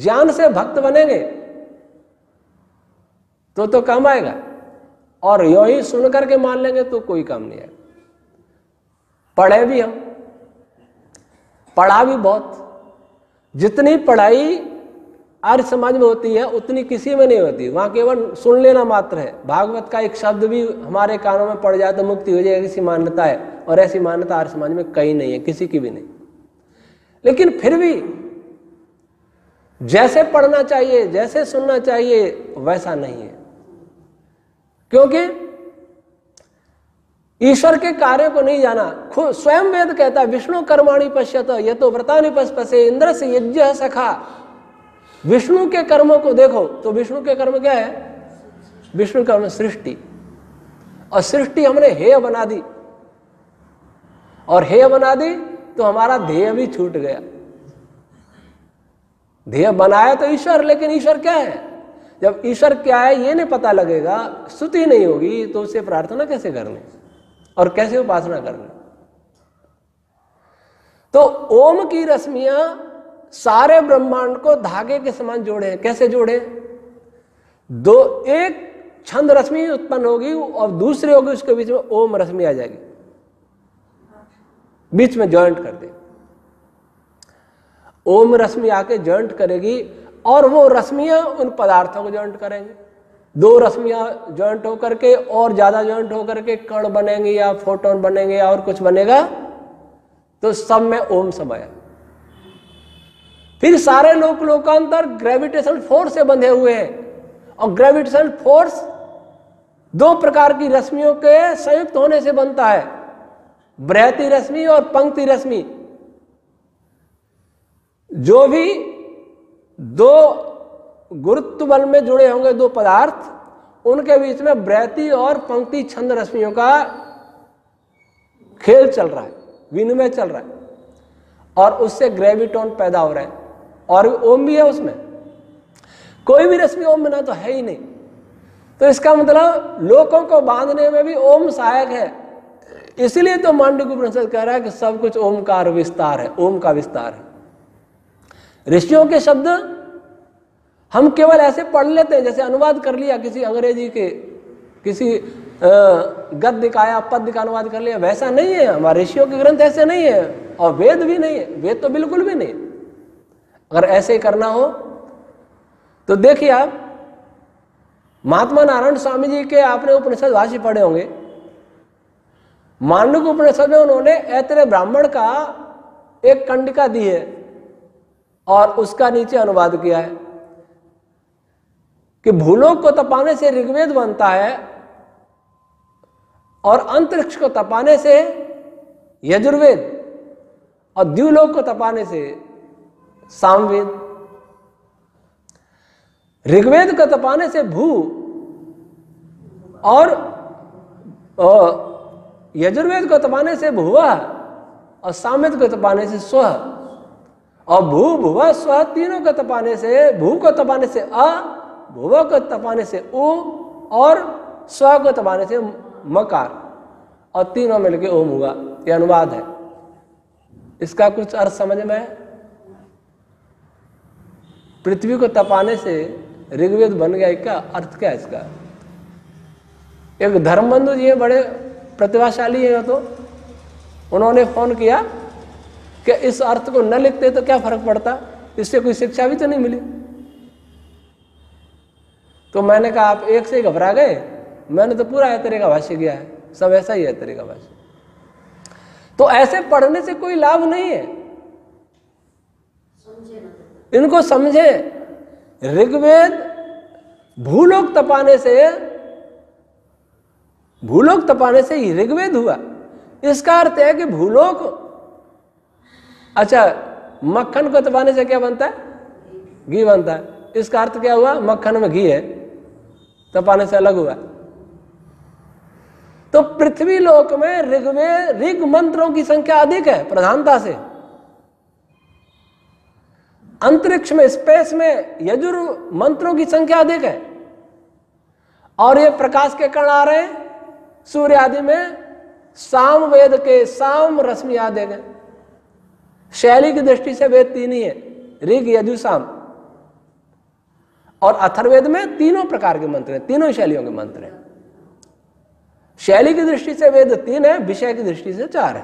ज्ञान से भक्त बनेंगे तो तो काम आएगा और यो ही सुन करके मान लेंगे तो कोई काम नहीं आएगा पढ़े भी हम पढ़ा भी बहुत जितनी पढ़ाई आर्य समाज में होती है उतनी किसी में नहीं होती वहां केवल सुन लेना मात्र है भागवत का एक शब्द भी हमारे कानों में पड़ जाए तो मुक्ति हो जाएगी ऐसी मान्यता है और ऐसी मान्यता आर्य समाज में कहीं नहीं है किसी की भी नहीं लेकिन फिर भी जैसे पढ़ना चाहिए जैसे सुनना चाहिए वैसा नहीं है क्योंकि ईश्वर के कार्य को नहीं जाना खुद स्वयं वेद कहता है विष्णु कर्माणी पश्यत ये तो व्रता निपस्पसे इंद्र से यज्ञ सखा विष्णु के कर्मों को देखो तो विष्णु के कर्म क्या है विष्णु कर्म सृष्टि और सृष्टि हमने हेय बना दी और हेय बना दी तो हमारा ध्येय भी छूट गया ध्येय बनाया तो ईश्वर लेकिन ईश्वर क्या है जब ईश्वर क्या है ये नहीं पता लगेगा स्तुति नहीं होगी तो उसे प्रार्थना कैसे करनी और कैसे उपासना कर रहे तो ओम की रश्मियां सारे ब्रह्मांड को धागे के समान जोड़े हैं कैसे जोड़े दो एक छंद रश्मि उत्पन्न होगी और दूसरी होगी उसके बीच में ओम रश्मि आ जाएगी बीच में ज्वाइंट कर दे ओम रश्मि आके ज्वाइंट करेगी और वो रश्मियां उन पदार्थों को ज्वाइंट करेंगे दो रश्मियाँ ज्वाइंट होकर के और ज़्यादा ज्वाइंट होकर के कण बनेंगे या फोटोन बनेंगे या और कुछ बनेगा तो सब में ओम समाया फिर सारे लोक लोकांतर ग्रेविटेशन फोर्स से बंधे हुए हैं और ग्रेविटेशन फोर्स दो प्रकार की रश्मियों के संयुक्त होने से बनता है बृहति रश्मि और पंक्ति रश्मि जो भी दो गुरुत्व बल में जुड़े होंगे दो पदार्थ उनके बीच में ब्रैती और पंक्ति छंद रश्मियों का खेल चल रहा है विनिमय चल रहा है और उससे ग्रेविटोन पैदा हो रहा है और ओम भी है उसमें कोई भी रश्मि ओम बिना तो है ही नहीं तो इसका मतलब लोगों को बांधने में भी ओम सहायक है इसलिए तो मांडव्य उपनिषद कह रहा है कि सब कुछ ओमकार विस्तार है ओम का विस्तार है ऋषियों के शब्द हम केवल ऐसे पढ़ लेते हैं जैसे अनुवाद कर लिया किसी अंग्रेजी के किसी गद्य का या पद्य का अनुवाद कर लिया वैसा नहीं है हमारे ऋषियों के ग्रंथ ऐसे नहीं है और वेद भी नहीं है वेद तो बिल्कुल भी नहीं अगर ऐसे ही करना हो तो देखिए आप महात्मा नारायण स्वामी जी के आपने उपनिषद भाषी पढ़े होंगे मांडव उपनिषद में उन्होंने ऐतरे ब्राह्मण का एक कंडिका दी है और उसका नीचे अनुवाद किया है कि भूलों को तपाने से ऋग्वेद बनता है और अंतरिक्ष को तपाने से यजुर्वेद और द्व्यूलोक को तपाने से सामवेद ऋग्वेद को तपाने से भू और यजुर्वेद को तपाने से भुआ और सामवेद को तपाने से स्व और भू भुआ स्व तीनों को तपाने से भू को तपाने से अ भुव को तपाने से ओ और स्व को तपाने से मकार और तीनों मिलके ओम हुआ यह अनुवाद है इसका कुछ अर्थ समझ में पृथ्वी को तपाने से ऋग्वेद बन गया क्या अर्थ क्या है इसका एक धर्मबंधु जी बड़े प्रतिभाशाली हैं तो उन्होंने फोन किया कि इस अर्थ को न लिखते तो क्या फर्क पड़ता इससे कोई शिक्षा भी तो नहीं मिली तो मैंने कहा आप एक से ही घबरा गए मैंने तो पूरा ऐतरे का भाष्य किया है सब ऐसा ही ऐतरे का भाष्य तो ऐसे पढ़ने से कोई लाभ नहीं है इनको समझे ऋग्वेद भूलोक तपाने से भूलोक तपाने से ही ऋग्वेद हुआ इसका अर्थ है कि भूलोक अच्छा मक्खन को तपाने से क्या बनता है घी बनता है इसका अर्थ क्या हुआ मक्खन में घी है तपाने तो से अलग हुआ तो पृथ्वी लोक में ऋग्वेद ऋग मंत्रों की संख्या अधिक है प्रधानता से अंतरिक्ष में स्पेस में यजुर् मंत्रों की संख्या अधिक है और ये प्रकाश के कण आ रहे हैं सूर्य आदि में साम वेद के साम रश्मि आदि शैली की दृष्टि से वेद तीन ही है ऋग यजु साम और अथर्वेद में तीनों प्रकार के मंत्र हैं तीनों शैलियों के मंत्र हैं शैली की दृष्टि से वेद तीन है विषय की दृष्टि से चार है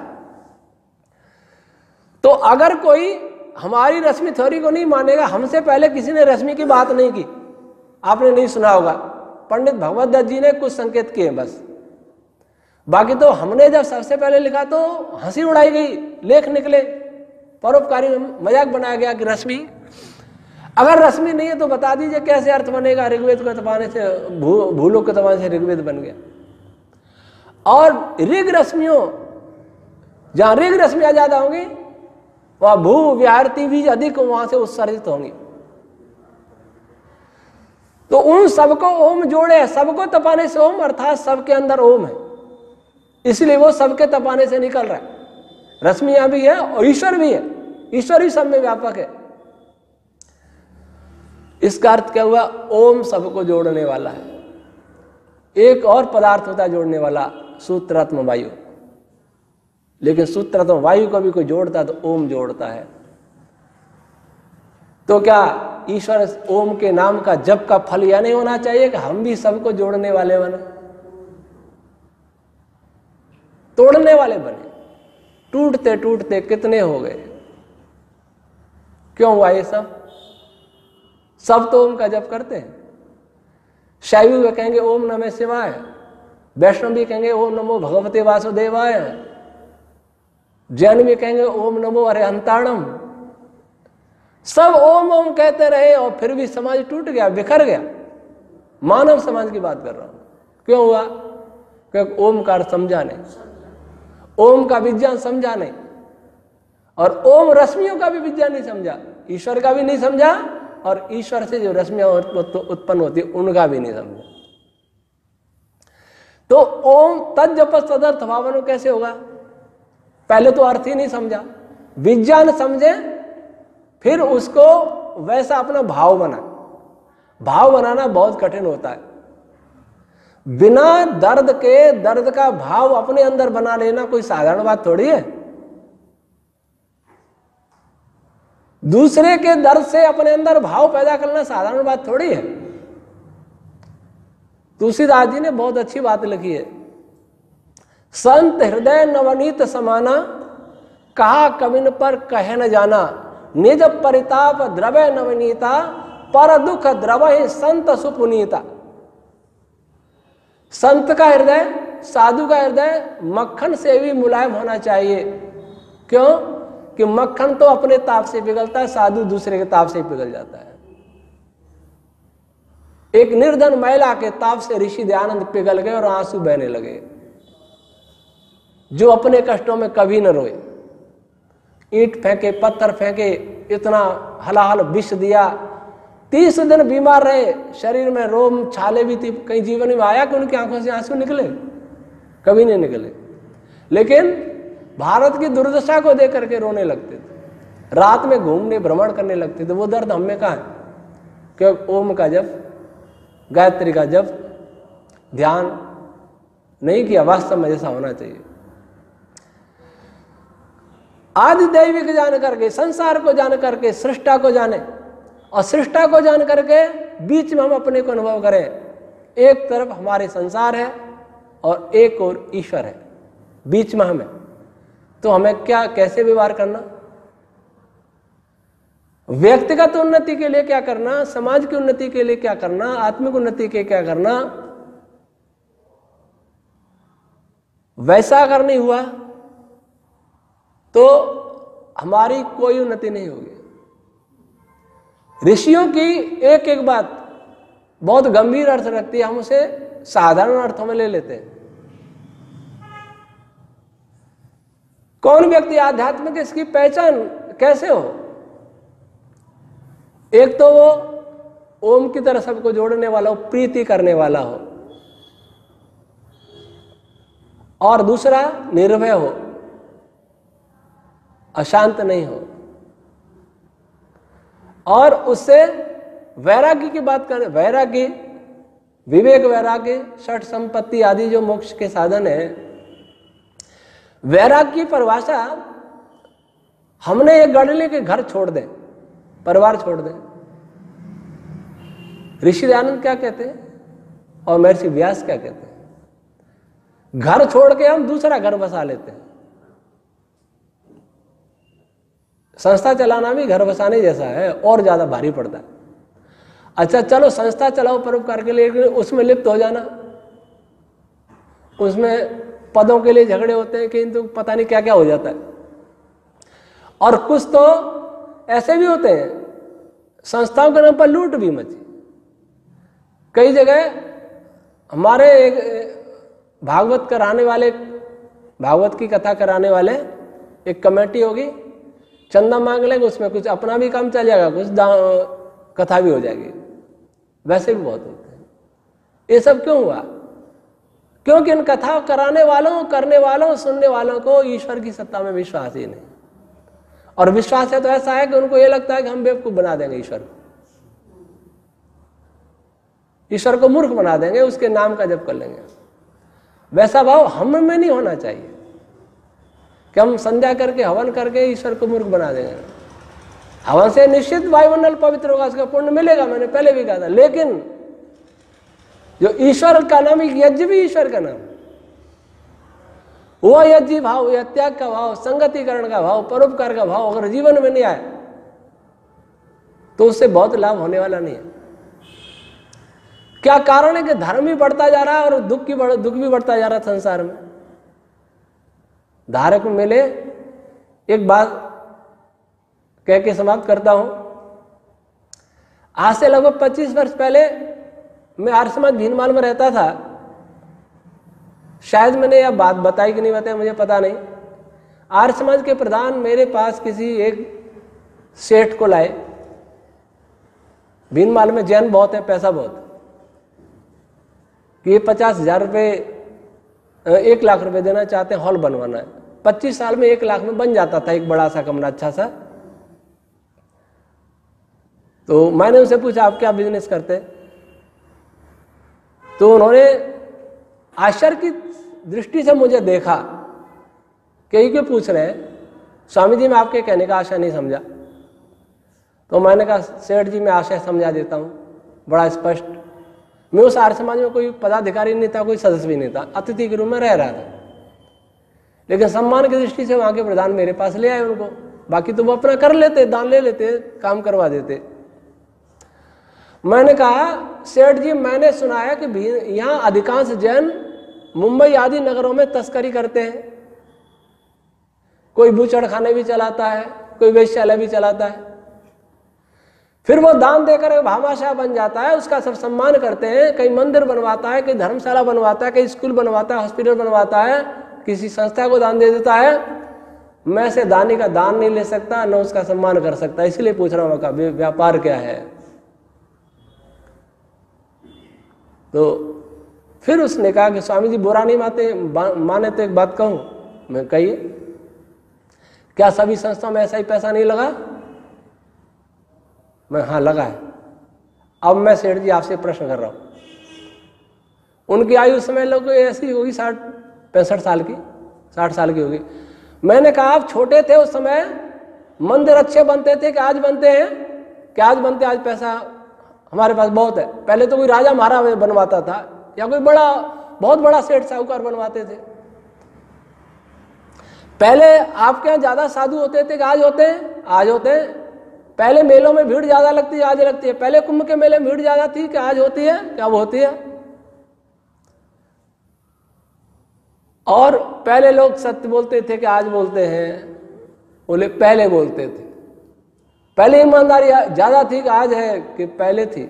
तो अगर कोई हमारी रश्मि थ्योरी को नहीं मानेगा हमसे पहले किसी ने रश्मि की बात नहीं की आपने नहीं सुना होगा पंडित भगवत दत्त जी ने कुछ संकेत किए बस बाकी तो हमने जब सबसे पहले लिखा तो हंसी उड़ाई गई लेख निकले परोपकारी मजाक बनाया गया कि रश्मि अगर रश्मि नहीं है तो बता दीजिए कैसे अर्थ बनेगा ऋग्वेद को दबाने से भू भूलों को दबाने से ऋग्वेद बन गया और ऋग रश्मियों जहां ऋग रश्मियां ज़्यादा होंगी वहां भू व्यारती भी अधिक वहां से उत्सर्जित होंगी तो उन सबको ओम जोड़े सबको तपाने से ओम अर्थात सबके अंदर ओम है इसलिए वो सबके तपाने से निकल रहा है रश्मियां भी है और ईश्वर भी है ईश्वर ही सब में व्यापक है इसका अर्थ क्या हुआ ओम सबको जोड़ने वाला है एक और पदार्थ होता है जोड़ने वाला सूत्रात्म वायु लेकिन सूत्रात्म वायु को भी कोई जोड़ता है तो ओम जोड़ता है तो क्या ईश्वर ओम के नाम का जप का फल यह नहीं होना चाहिए कि हम भी सबको जोड़ने वाले बने तोड़ने वाले बने टूटते टूटते कितने हो गए क्यों हुआ ये सब सब तो ओम का जप करते हैं शैवी कहेंगे ओम नमः शिवाय वैष्णव भी कहेंगे ओम नमो भगवते वासुदेवाय जैन भी कहेंगे ओम नमो अरे अंताणम सब ओम ओम कहते रहे और फिर भी समाज टूट गया बिखर गया मानव समाज की बात कर रहा हूं क्यों हुआ क्योंकि ओम का समझा नहीं ओम का विज्ञान समझा नहीं और ओम रश्मियों का भी विज्ञान नहीं समझा ईश्वर का भी नहीं समझा और ईश्वर से जो रश्मियां तो उत्पन्न होती है उनका भी नहीं समझा तो ओम तद जप तदर्थ भावन कैसे होगा पहले तो अर्थ ही नहीं समझा विज्ञान समझे फिर उसको वैसा अपना भाव बना भाव बनाना बहुत कठिन होता है बिना दर्द के दर्द का भाव अपने अंदर बना लेना कोई साधारण बात थोड़ी है दूसरे के दर्द से अपने अंदर भाव पैदा करना साधारण बात थोड़ी है तुलसीदास जी ने बहुत अच्छी बात लिखी है संत हृदय नवनीत समाना कहा कविन पर कहे न जाना निज परिताप द्रव नवनीता पर दुख ही संत सुपुनीता संत का हृदय साधु का हृदय मक्खन से भी मुलायम होना चाहिए क्यों कि मक्खन तो अपने ताप से पिघलता है साधु दूसरे के ताप से पिघल जाता है एक निर्धन महिला के ताप से ऋषि दयानंद पिघल गए और आंसू बहने लगे जो अपने कष्टों में कभी न रोए ईट फेंके पत्थर फेंके इतना हलाहल विष दिया तीस दिन बीमार रहे शरीर में रोम छाले भी थी कहीं जीवन में आया कि उनकी आंखों से आंसू निकले कभी नहीं निकले लेकिन भारत की दुर्दशा को देख करके रोने लगते थे रात में घूमने भ्रमण करने लगते थे वो दर्द हमें कहा है क्योंकि ओम का जब गायत्री का जब ध्यान नहीं किया वास्तव में जैसा होना चाहिए आदि दैविक जान करके संसार को जान करके सृष्टा को जाने और सृष्टा को जान करके बीच में हम अपने को अनुभव करें एक तरफ हमारे संसार है और एक और ईश्वर है बीच में हमें तो हमें क्या कैसे व्यवहार करना व्यक्तिगत उन्नति के लिए क्या करना समाज की उन्नति के लिए क्या करना आत्मिक उन्नति के क्या करना वैसा अगर नहीं हुआ तो हमारी कोई उन्नति नहीं होगी ऋषियों की एक एक बात बहुत गंभीर अर्थ रखती है हम उसे साधारण अर्थों में ले लेते हैं कौन व्यक्ति आध्यात्मिक इसकी पहचान कैसे हो एक तो वो ओम की तरह सबको जोड़ने वाला हो प्रीति करने वाला हो और दूसरा निर्भय हो अशांत नहीं हो और उससे वैराग्य की बात करें वैराग्य विवेक वैराग्य षठ संपत्ति आदि जो मोक्ष के साधन है वैराग की परिभाषा हमने ये गढ़ ली कि घर छोड़ दे परिवार छोड़ दे ऋषि दयानंद क्या कहते हैं और महर्षि व्यास क्या कहते हैं घर छोड़ के हम दूसरा घर बसा लेते हैं संस्था चलाना भी घर बसाने जैसा है और ज्यादा भारी पड़ता है अच्छा चलो संस्था चलाओ परोपकार के लिए उसमें लिप्त हो जाना उसमें पदों के लिए झगड़े होते हैं किंतु पता नहीं क्या क्या हो जाता है और कुछ तो ऐसे भी होते हैं संस्थाओं के नाम पर लूट भी मची कई जगह हमारे एक भागवत कराने वाले भागवत की कथा कराने वाले एक कमेटी होगी चंदा मांग लेंगे उसमें कुछ अपना भी काम चल जाएगा कुछ कथा भी हो जाएगी वैसे भी बहुत होते हैं ये सब क्यों हुआ क्योंकि उन कथा कराने वालों करने वालों सुनने वालों को ईश्वर की सत्ता में विश्वास ही नहीं और विश्वास है तो ऐसा है कि उनको यह लगता है कि हम बेवकूफ बना देंगे ईश्वर को ईश्वर को मूर्ख बना देंगे उसके नाम का जब कर लेंगे वैसा भाव हम में नहीं होना चाहिए कि हम संध्या करके हवन करके ईश्वर को मूर्ख बना देंगे हवन से निश्चित वायुमंडल पवित्र होगा उसका पुण्य मिलेगा मैंने पहले भी कहा था लेकिन जो ईश्वर का नाम यज्ञ भी ईश्वर का नाम वह यज्ञ भाव या त्याग का भाव संगतिकरण का भाव परोपकार का भाव अगर जीवन में नहीं आए तो उससे बहुत लाभ होने वाला नहीं है क्या कारण है कि धर्म भी बढ़ता जा रहा है और दुख की बढ़, दुख भी बढ़ता जा रहा है संसार में धारक मेले एक बात कह के समाप्त करता हूं आज से लगभग 25 वर्ष पहले मैं आर्य समाज माल में रहता था शायद मैंने यह बात बताई कि नहीं बताई मुझे पता नहीं आर्य समाज के प्रधान मेरे पास किसी एक सेठ को लाए भीन माल में जैन बहुत है पैसा बहुत कि ये पचास हजार रुपये एक लाख रुपए देना चाहते हैं हॉल बनवाना है पच्चीस साल में एक लाख में बन जाता था एक बड़ा सा कमरा अच्छा सा तो मैंने उनसे पूछा आप क्या बिजनेस करते हैं तो उन्होंने आश्चर्य की दृष्टि से मुझे देखा कई क्यों पूछ रहे हैं स्वामी जी मैं आपके कहने का आशय नहीं समझा तो मैंने कहा सेठ जी मैं आशय समझा देता हूँ बड़ा स्पष्ट मैं उस आर्य समाज में कोई पदाधिकारी नहीं था कोई सदस्य भी नहीं था अतिथि के रूप में रह रहा था लेकिन सम्मान की दृष्टि से वहाँ के प्रधान मेरे पास ले आए उनको बाकी तो वो अपना कर लेते दान ले लेते काम करवा देते मैंने कहा सेठ जी मैंने सुनाया कि यहाँ अधिकांश जैन मुंबई आदि नगरों में तस्करी करते हैं कोई बूचड़खाने भी चलाता है कोई वेश्यालय भी चलाता है फिर वो दान देकर भामाशाह बन जाता है उसका सब सम्मान करते हैं कहीं मंदिर बनवाता है कहीं धर्मशाला बनवाता है कहीं स्कूल बनवाता है हॉस्पिटल बनवाता है किसी संस्था को दान दे देता है मैं से दानी का दान नहीं ले सकता न उसका सम्मान कर सकता इसलिए पूछ रहा हूँ व्यापार क्या है तो फिर उसने कहा कि स्वामी जी बुरा नहीं मानते माने तो एक बात कहूं मैं कहिए क्या सभी संस्थाओं में ऐसा ही पैसा नहीं लगा मैं हाँ लगा है अब मैं सेठ जी आपसे प्रश्न कर रहा हूं उनकी आयु समय लोग ऐसी होगी साठ पैंसठ साल की साठ साल की होगी मैंने कहा आप छोटे थे उस समय मंदिर अच्छे बनते थे कि आज बनते हैं कि आज बनते आज पैसा हमारे पास बहुत है पहले तो कोई राजा महाराजा बनवाता था या कोई बड़ा बहुत बड़ा सेठ साहूकार बनवाते थे पहले आपके यहाँ ज्यादा साधु होते थे कि आज होते हैं आज होते हैं पहले मेलों में भीड़ ज्यादा लगती है आज लगती है पहले कुंभ के मेले में भीड़ ज्यादा थी कि आज होती है क्या वो होती है और पहले लोग सत्य बोलते थे कि आज बोलते हैं बोले पहले बोलते थे पहले ईमानदारी ज़्यादा थी कि आज है कि पहले थी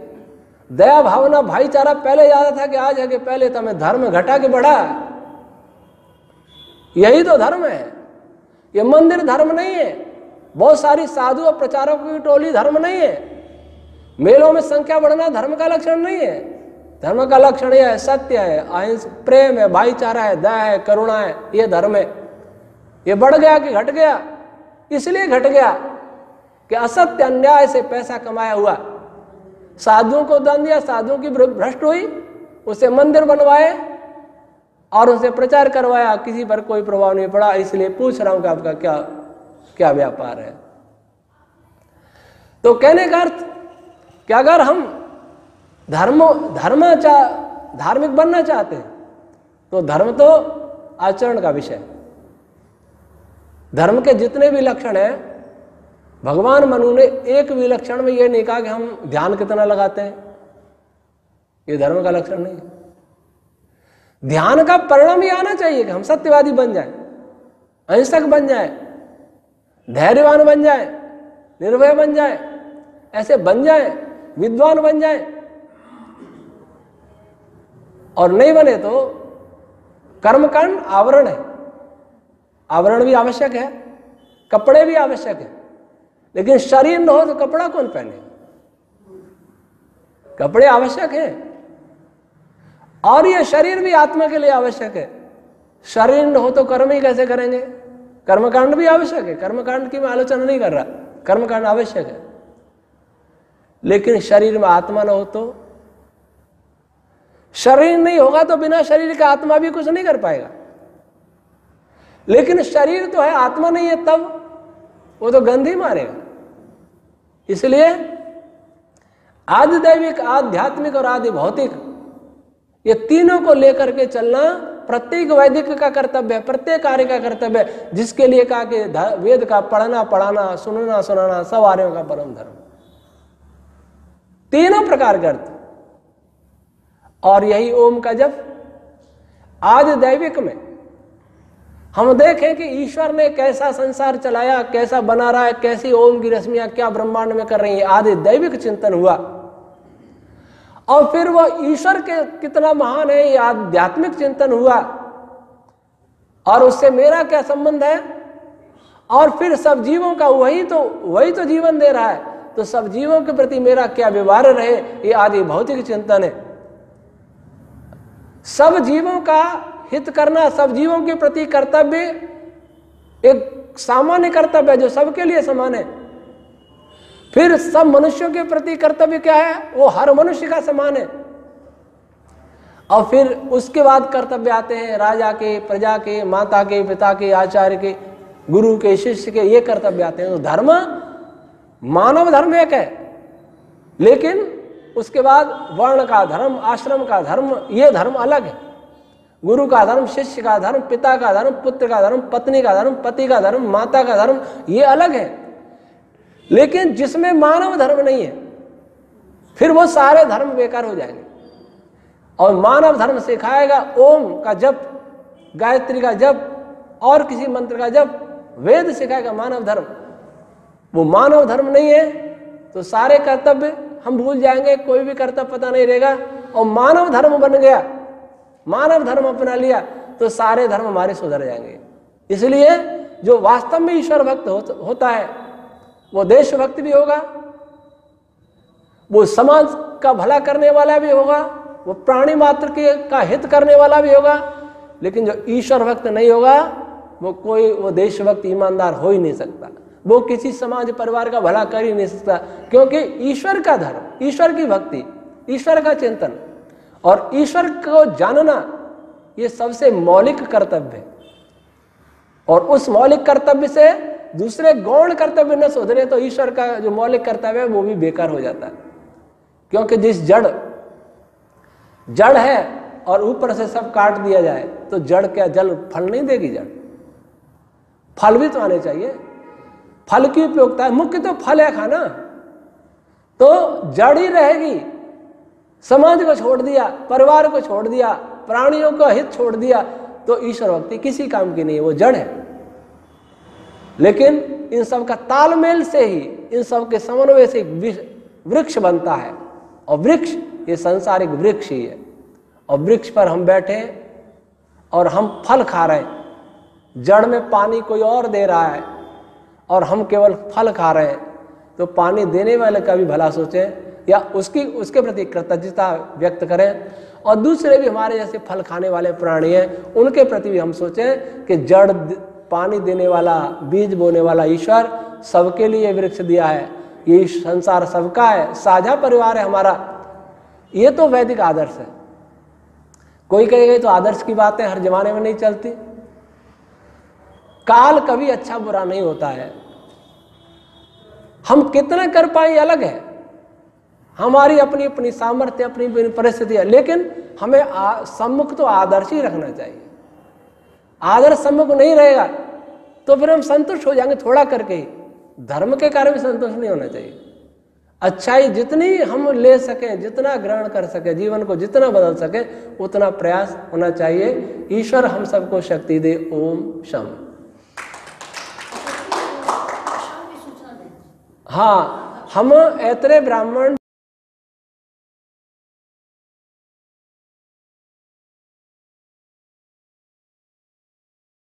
दया भावना भाईचारा पहले ज़्यादा था कि आज है कि पहले था मैं धर्म घटा के बढ़ा यही तो धर्म है ये मंदिर धर्म नहीं है बहुत सारी साधु और प्रचारक की टोली धर्म नहीं है मेलों में संख्या बढ़ना धर्म का लक्षण नहीं है धर्म का लक्षण यह है सत्य है अहिंस प्रेम है भाईचारा है दया है करुणा है यह धर्म है ये बढ़ गया कि घट गया इसलिए घट गया कि असत्य अन्याय से पैसा कमाया हुआ साधुओं को दान दिया साधुओं की भ्रष्ट हुई उसे मंदिर बनवाए और उसे प्रचार करवाया किसी पर कोई प्रभाव नहीं पड़ा इसलिए पूछ रहा हूं कि आपका क्या क्या व्यापार है तो कहने का अर्थ कि अगर हम धर्म धर्माचार धार्मिक बनना चाहते हैं तो धर्म तो आचरण का विषय धर्म के जितने भी लक्षण हैं भगवान मनु ने एक विलक्षण में यह नहीं कहा कि हम ध्यान कितना लगाते हैं यह धर्म का लक्षण नहीं ध्यान का परिणाम यह आना चाहिए कि हम सत्यवादी बन जाए अहिंसक बन जाए धैर्यवान बन जाए निर्भय बन जाए ऐसे बन जाए विद्वान बन जाए और नहीं बने तो कर्मकांड आवरण है आवरण भी आवश्यक है कपड़े भी आवश्यक है लेकिन शरीर न हो तो कपड़ा कौन पहने कपड़े आवश्यक है और ये शरीर भी आत्मा के लिए आवश्यक है शरीर हो तो कर्म ही कैसे करेंगे कर्मकांड भी आवश्यक है कर्मकांड की मैं आलोचना नहीं कर रहा कर्मकांड आवश्यक है लेकिन शरीर में आत्मा न हो तो शरीर नहीं होगा तो बिना शरीर के आत्मा भी कुछ नहीं कर पाएगा लेकिन शरीर तो है आत्मा नहीं है तब वो तो गंध ही मारेगा इसलिए आदि दैविक आध्यात्मिक और आदि भौतिक ये तीनों को लेकर के चलना प्रत्येक वैदिक का कर्तव्य है प्रत्येक कार्य का कर्तव्य है जिसके लिए कहा कि वेद का पढ़ना पढ़ाना सुनना सुनाना सब आर्यों का परम धर्म तीनों प्रकार के अर्थ और यही ओम का जब आज दैविक में हम देखें कि ईश्वर ने कैसा संसार चलाया कैसा बना रहा है कैसी ओम की रश्मियां क्या ब्रह्मांड में कर रही है आदि दैविक चिंतन हुआ और फिर वह ईश्वर के कितना महान है ये आध्यात्मिक चिंतन हुआ और उससे मेरा क्या संबंध है और फिर सब जीवों का वही तो वही तो जीवन दे रहा है तो सब जीवों के प्रति मेरा क्या व्यवहार रहे ये आदि भौतिक चिंतन है सब जीवों का हित करना सब जीवों के प्रति कर्तव्य एक सामान्य कर्तव्य है जो सबके लिए समान है फिर सब मनुष्यों के प्रति कर्तव्य क्या है वो हर मनुष्य का समान है और फिर उसके बाद कर्तव्य आते हैं राजा के प्रजा के माता के पिता के आचार्य के गुरु के शिष्य के ये कर्तव्य आते हैं तो धर्म मानव धर्म एक है लेकिन उसके बाद वर्ण का धर्म आश्रम का धर्म ये धर्म अलग है गुरु का धर्म शिष्य का धर्म पिता का धर्म पुत्र का धर्म पत्नी का धर्म पति का धर्म माता का धर्म ये अलग है लेकिन जिसमें मानव धर्म नहीं है फिर वो सारे धर्म बेकार हो जाएंगे और मानव धर्म सिखाएगा ओम का जप गायत्री का जप और किसी मंत्र का जप वेद सिखाएगा मानव धर्म वो मानव धर्म नहीं है तो सारे कर्तव्य हम भूल जाएंगे कोई भी कर्तव्य पता नहीं रहेगा और मानव धर्म बन गया मानव धर्म अपना लिया तो सारे धर्म हमारे सुधर जाएंगे इसलिए जो वास्तव में ईश्वर भक्त हो, होता है वो देशभक्त भी होगा वो समाज का भला करने वाला भी होगा वो प्राणी मात्र के का हित करने वाला भी होगा लेकिन जो ईश्वर भक्त नहीं होगा वो कोई वो देशभक्त ईमानदार हो ही नहीं सकता वो किसी समाज परिवार का भला कर ही नहीं सकता क्योंकि ईश्वर का धर्म ईश्वर की भक्ति ईश्वर का चिंतन और ईश्वर को जानना ये सबसे मौलिक कर्तव्य है और उस मौलिक कर्तव्य से दूसरे गौण कर्तव्य न सोधने तो ईश्वर का जो मौलिक कर्तव्य है वो भी बेकार हो जाता है क्योंकि जिस जड़ जड़ है और ऊपर से सब काट दिया जाए तो जड़ क्या जल फल नहीं देगी जड़ फल भी तो आने चाहिए फल की उपयोगता है मुख्य तो फल है खाना तो जड़ ही रहेगी समाज को छोड़ दिया परिवार को छोड़ दिया प्राणियों का हित छोड़ दिया तो ईश्वर भक्ति किसी काम की नहीं है वो जड़ है लेकिन इन सब का तालमेल से ही इन सब के समन्वय से वृक्ष बनता है और वृक्ष ये संसारिक वृक्ष ही है और वृक्ष पर हम बैठे और हम फल खा रहे हैं जड़ में पानी कोई और दे रहा है और हम केवल फल खा रहे हैं तो पानी देने वाले का भी भला सोचें या उसकी उसके प्रति कृतज्ञता व्यक्त करें और दूसरे भी हमारे जैसे फल खाने वाले प्राणी हैं उनके प्रति भी हम सोचें कि जड़ पानी देने वाला बीज बोने वाला ईश्वर सबके लिए वृक्ष दिया है ये संसार सबका है साझा परिवार है हमारा ये तो वैदिक आदर्श है कोई कहेगा तो आदर्श की बातें हर जमाने में नहीं चलती काल कभी अच्छा बुरा नहीं होता है हम कितना कर पाए अलग है हमारी अपनी अपनी सामर्थ्य अपनी अपनी परिस्थिति है लेकिन हमें सम्मुख तो आदर्श ही रखना चाहिए आदर्श सम्मुख नहीं रहेगा तो फिर हम संतुष्ट हो जाएंगे थोड़ा करके ही धर्म के कारण भी संतुष्ट नहीं होना चाहिए अच्छाई जितनी हम ले सकें जितना ग्रहण कर सकें जीवन को जितना बदल सके उतना प्रयास होना चाहिए ईश्वर हम सबको शक्ति दे ओम शम हाँ हम ऐतरे ब्राह्मण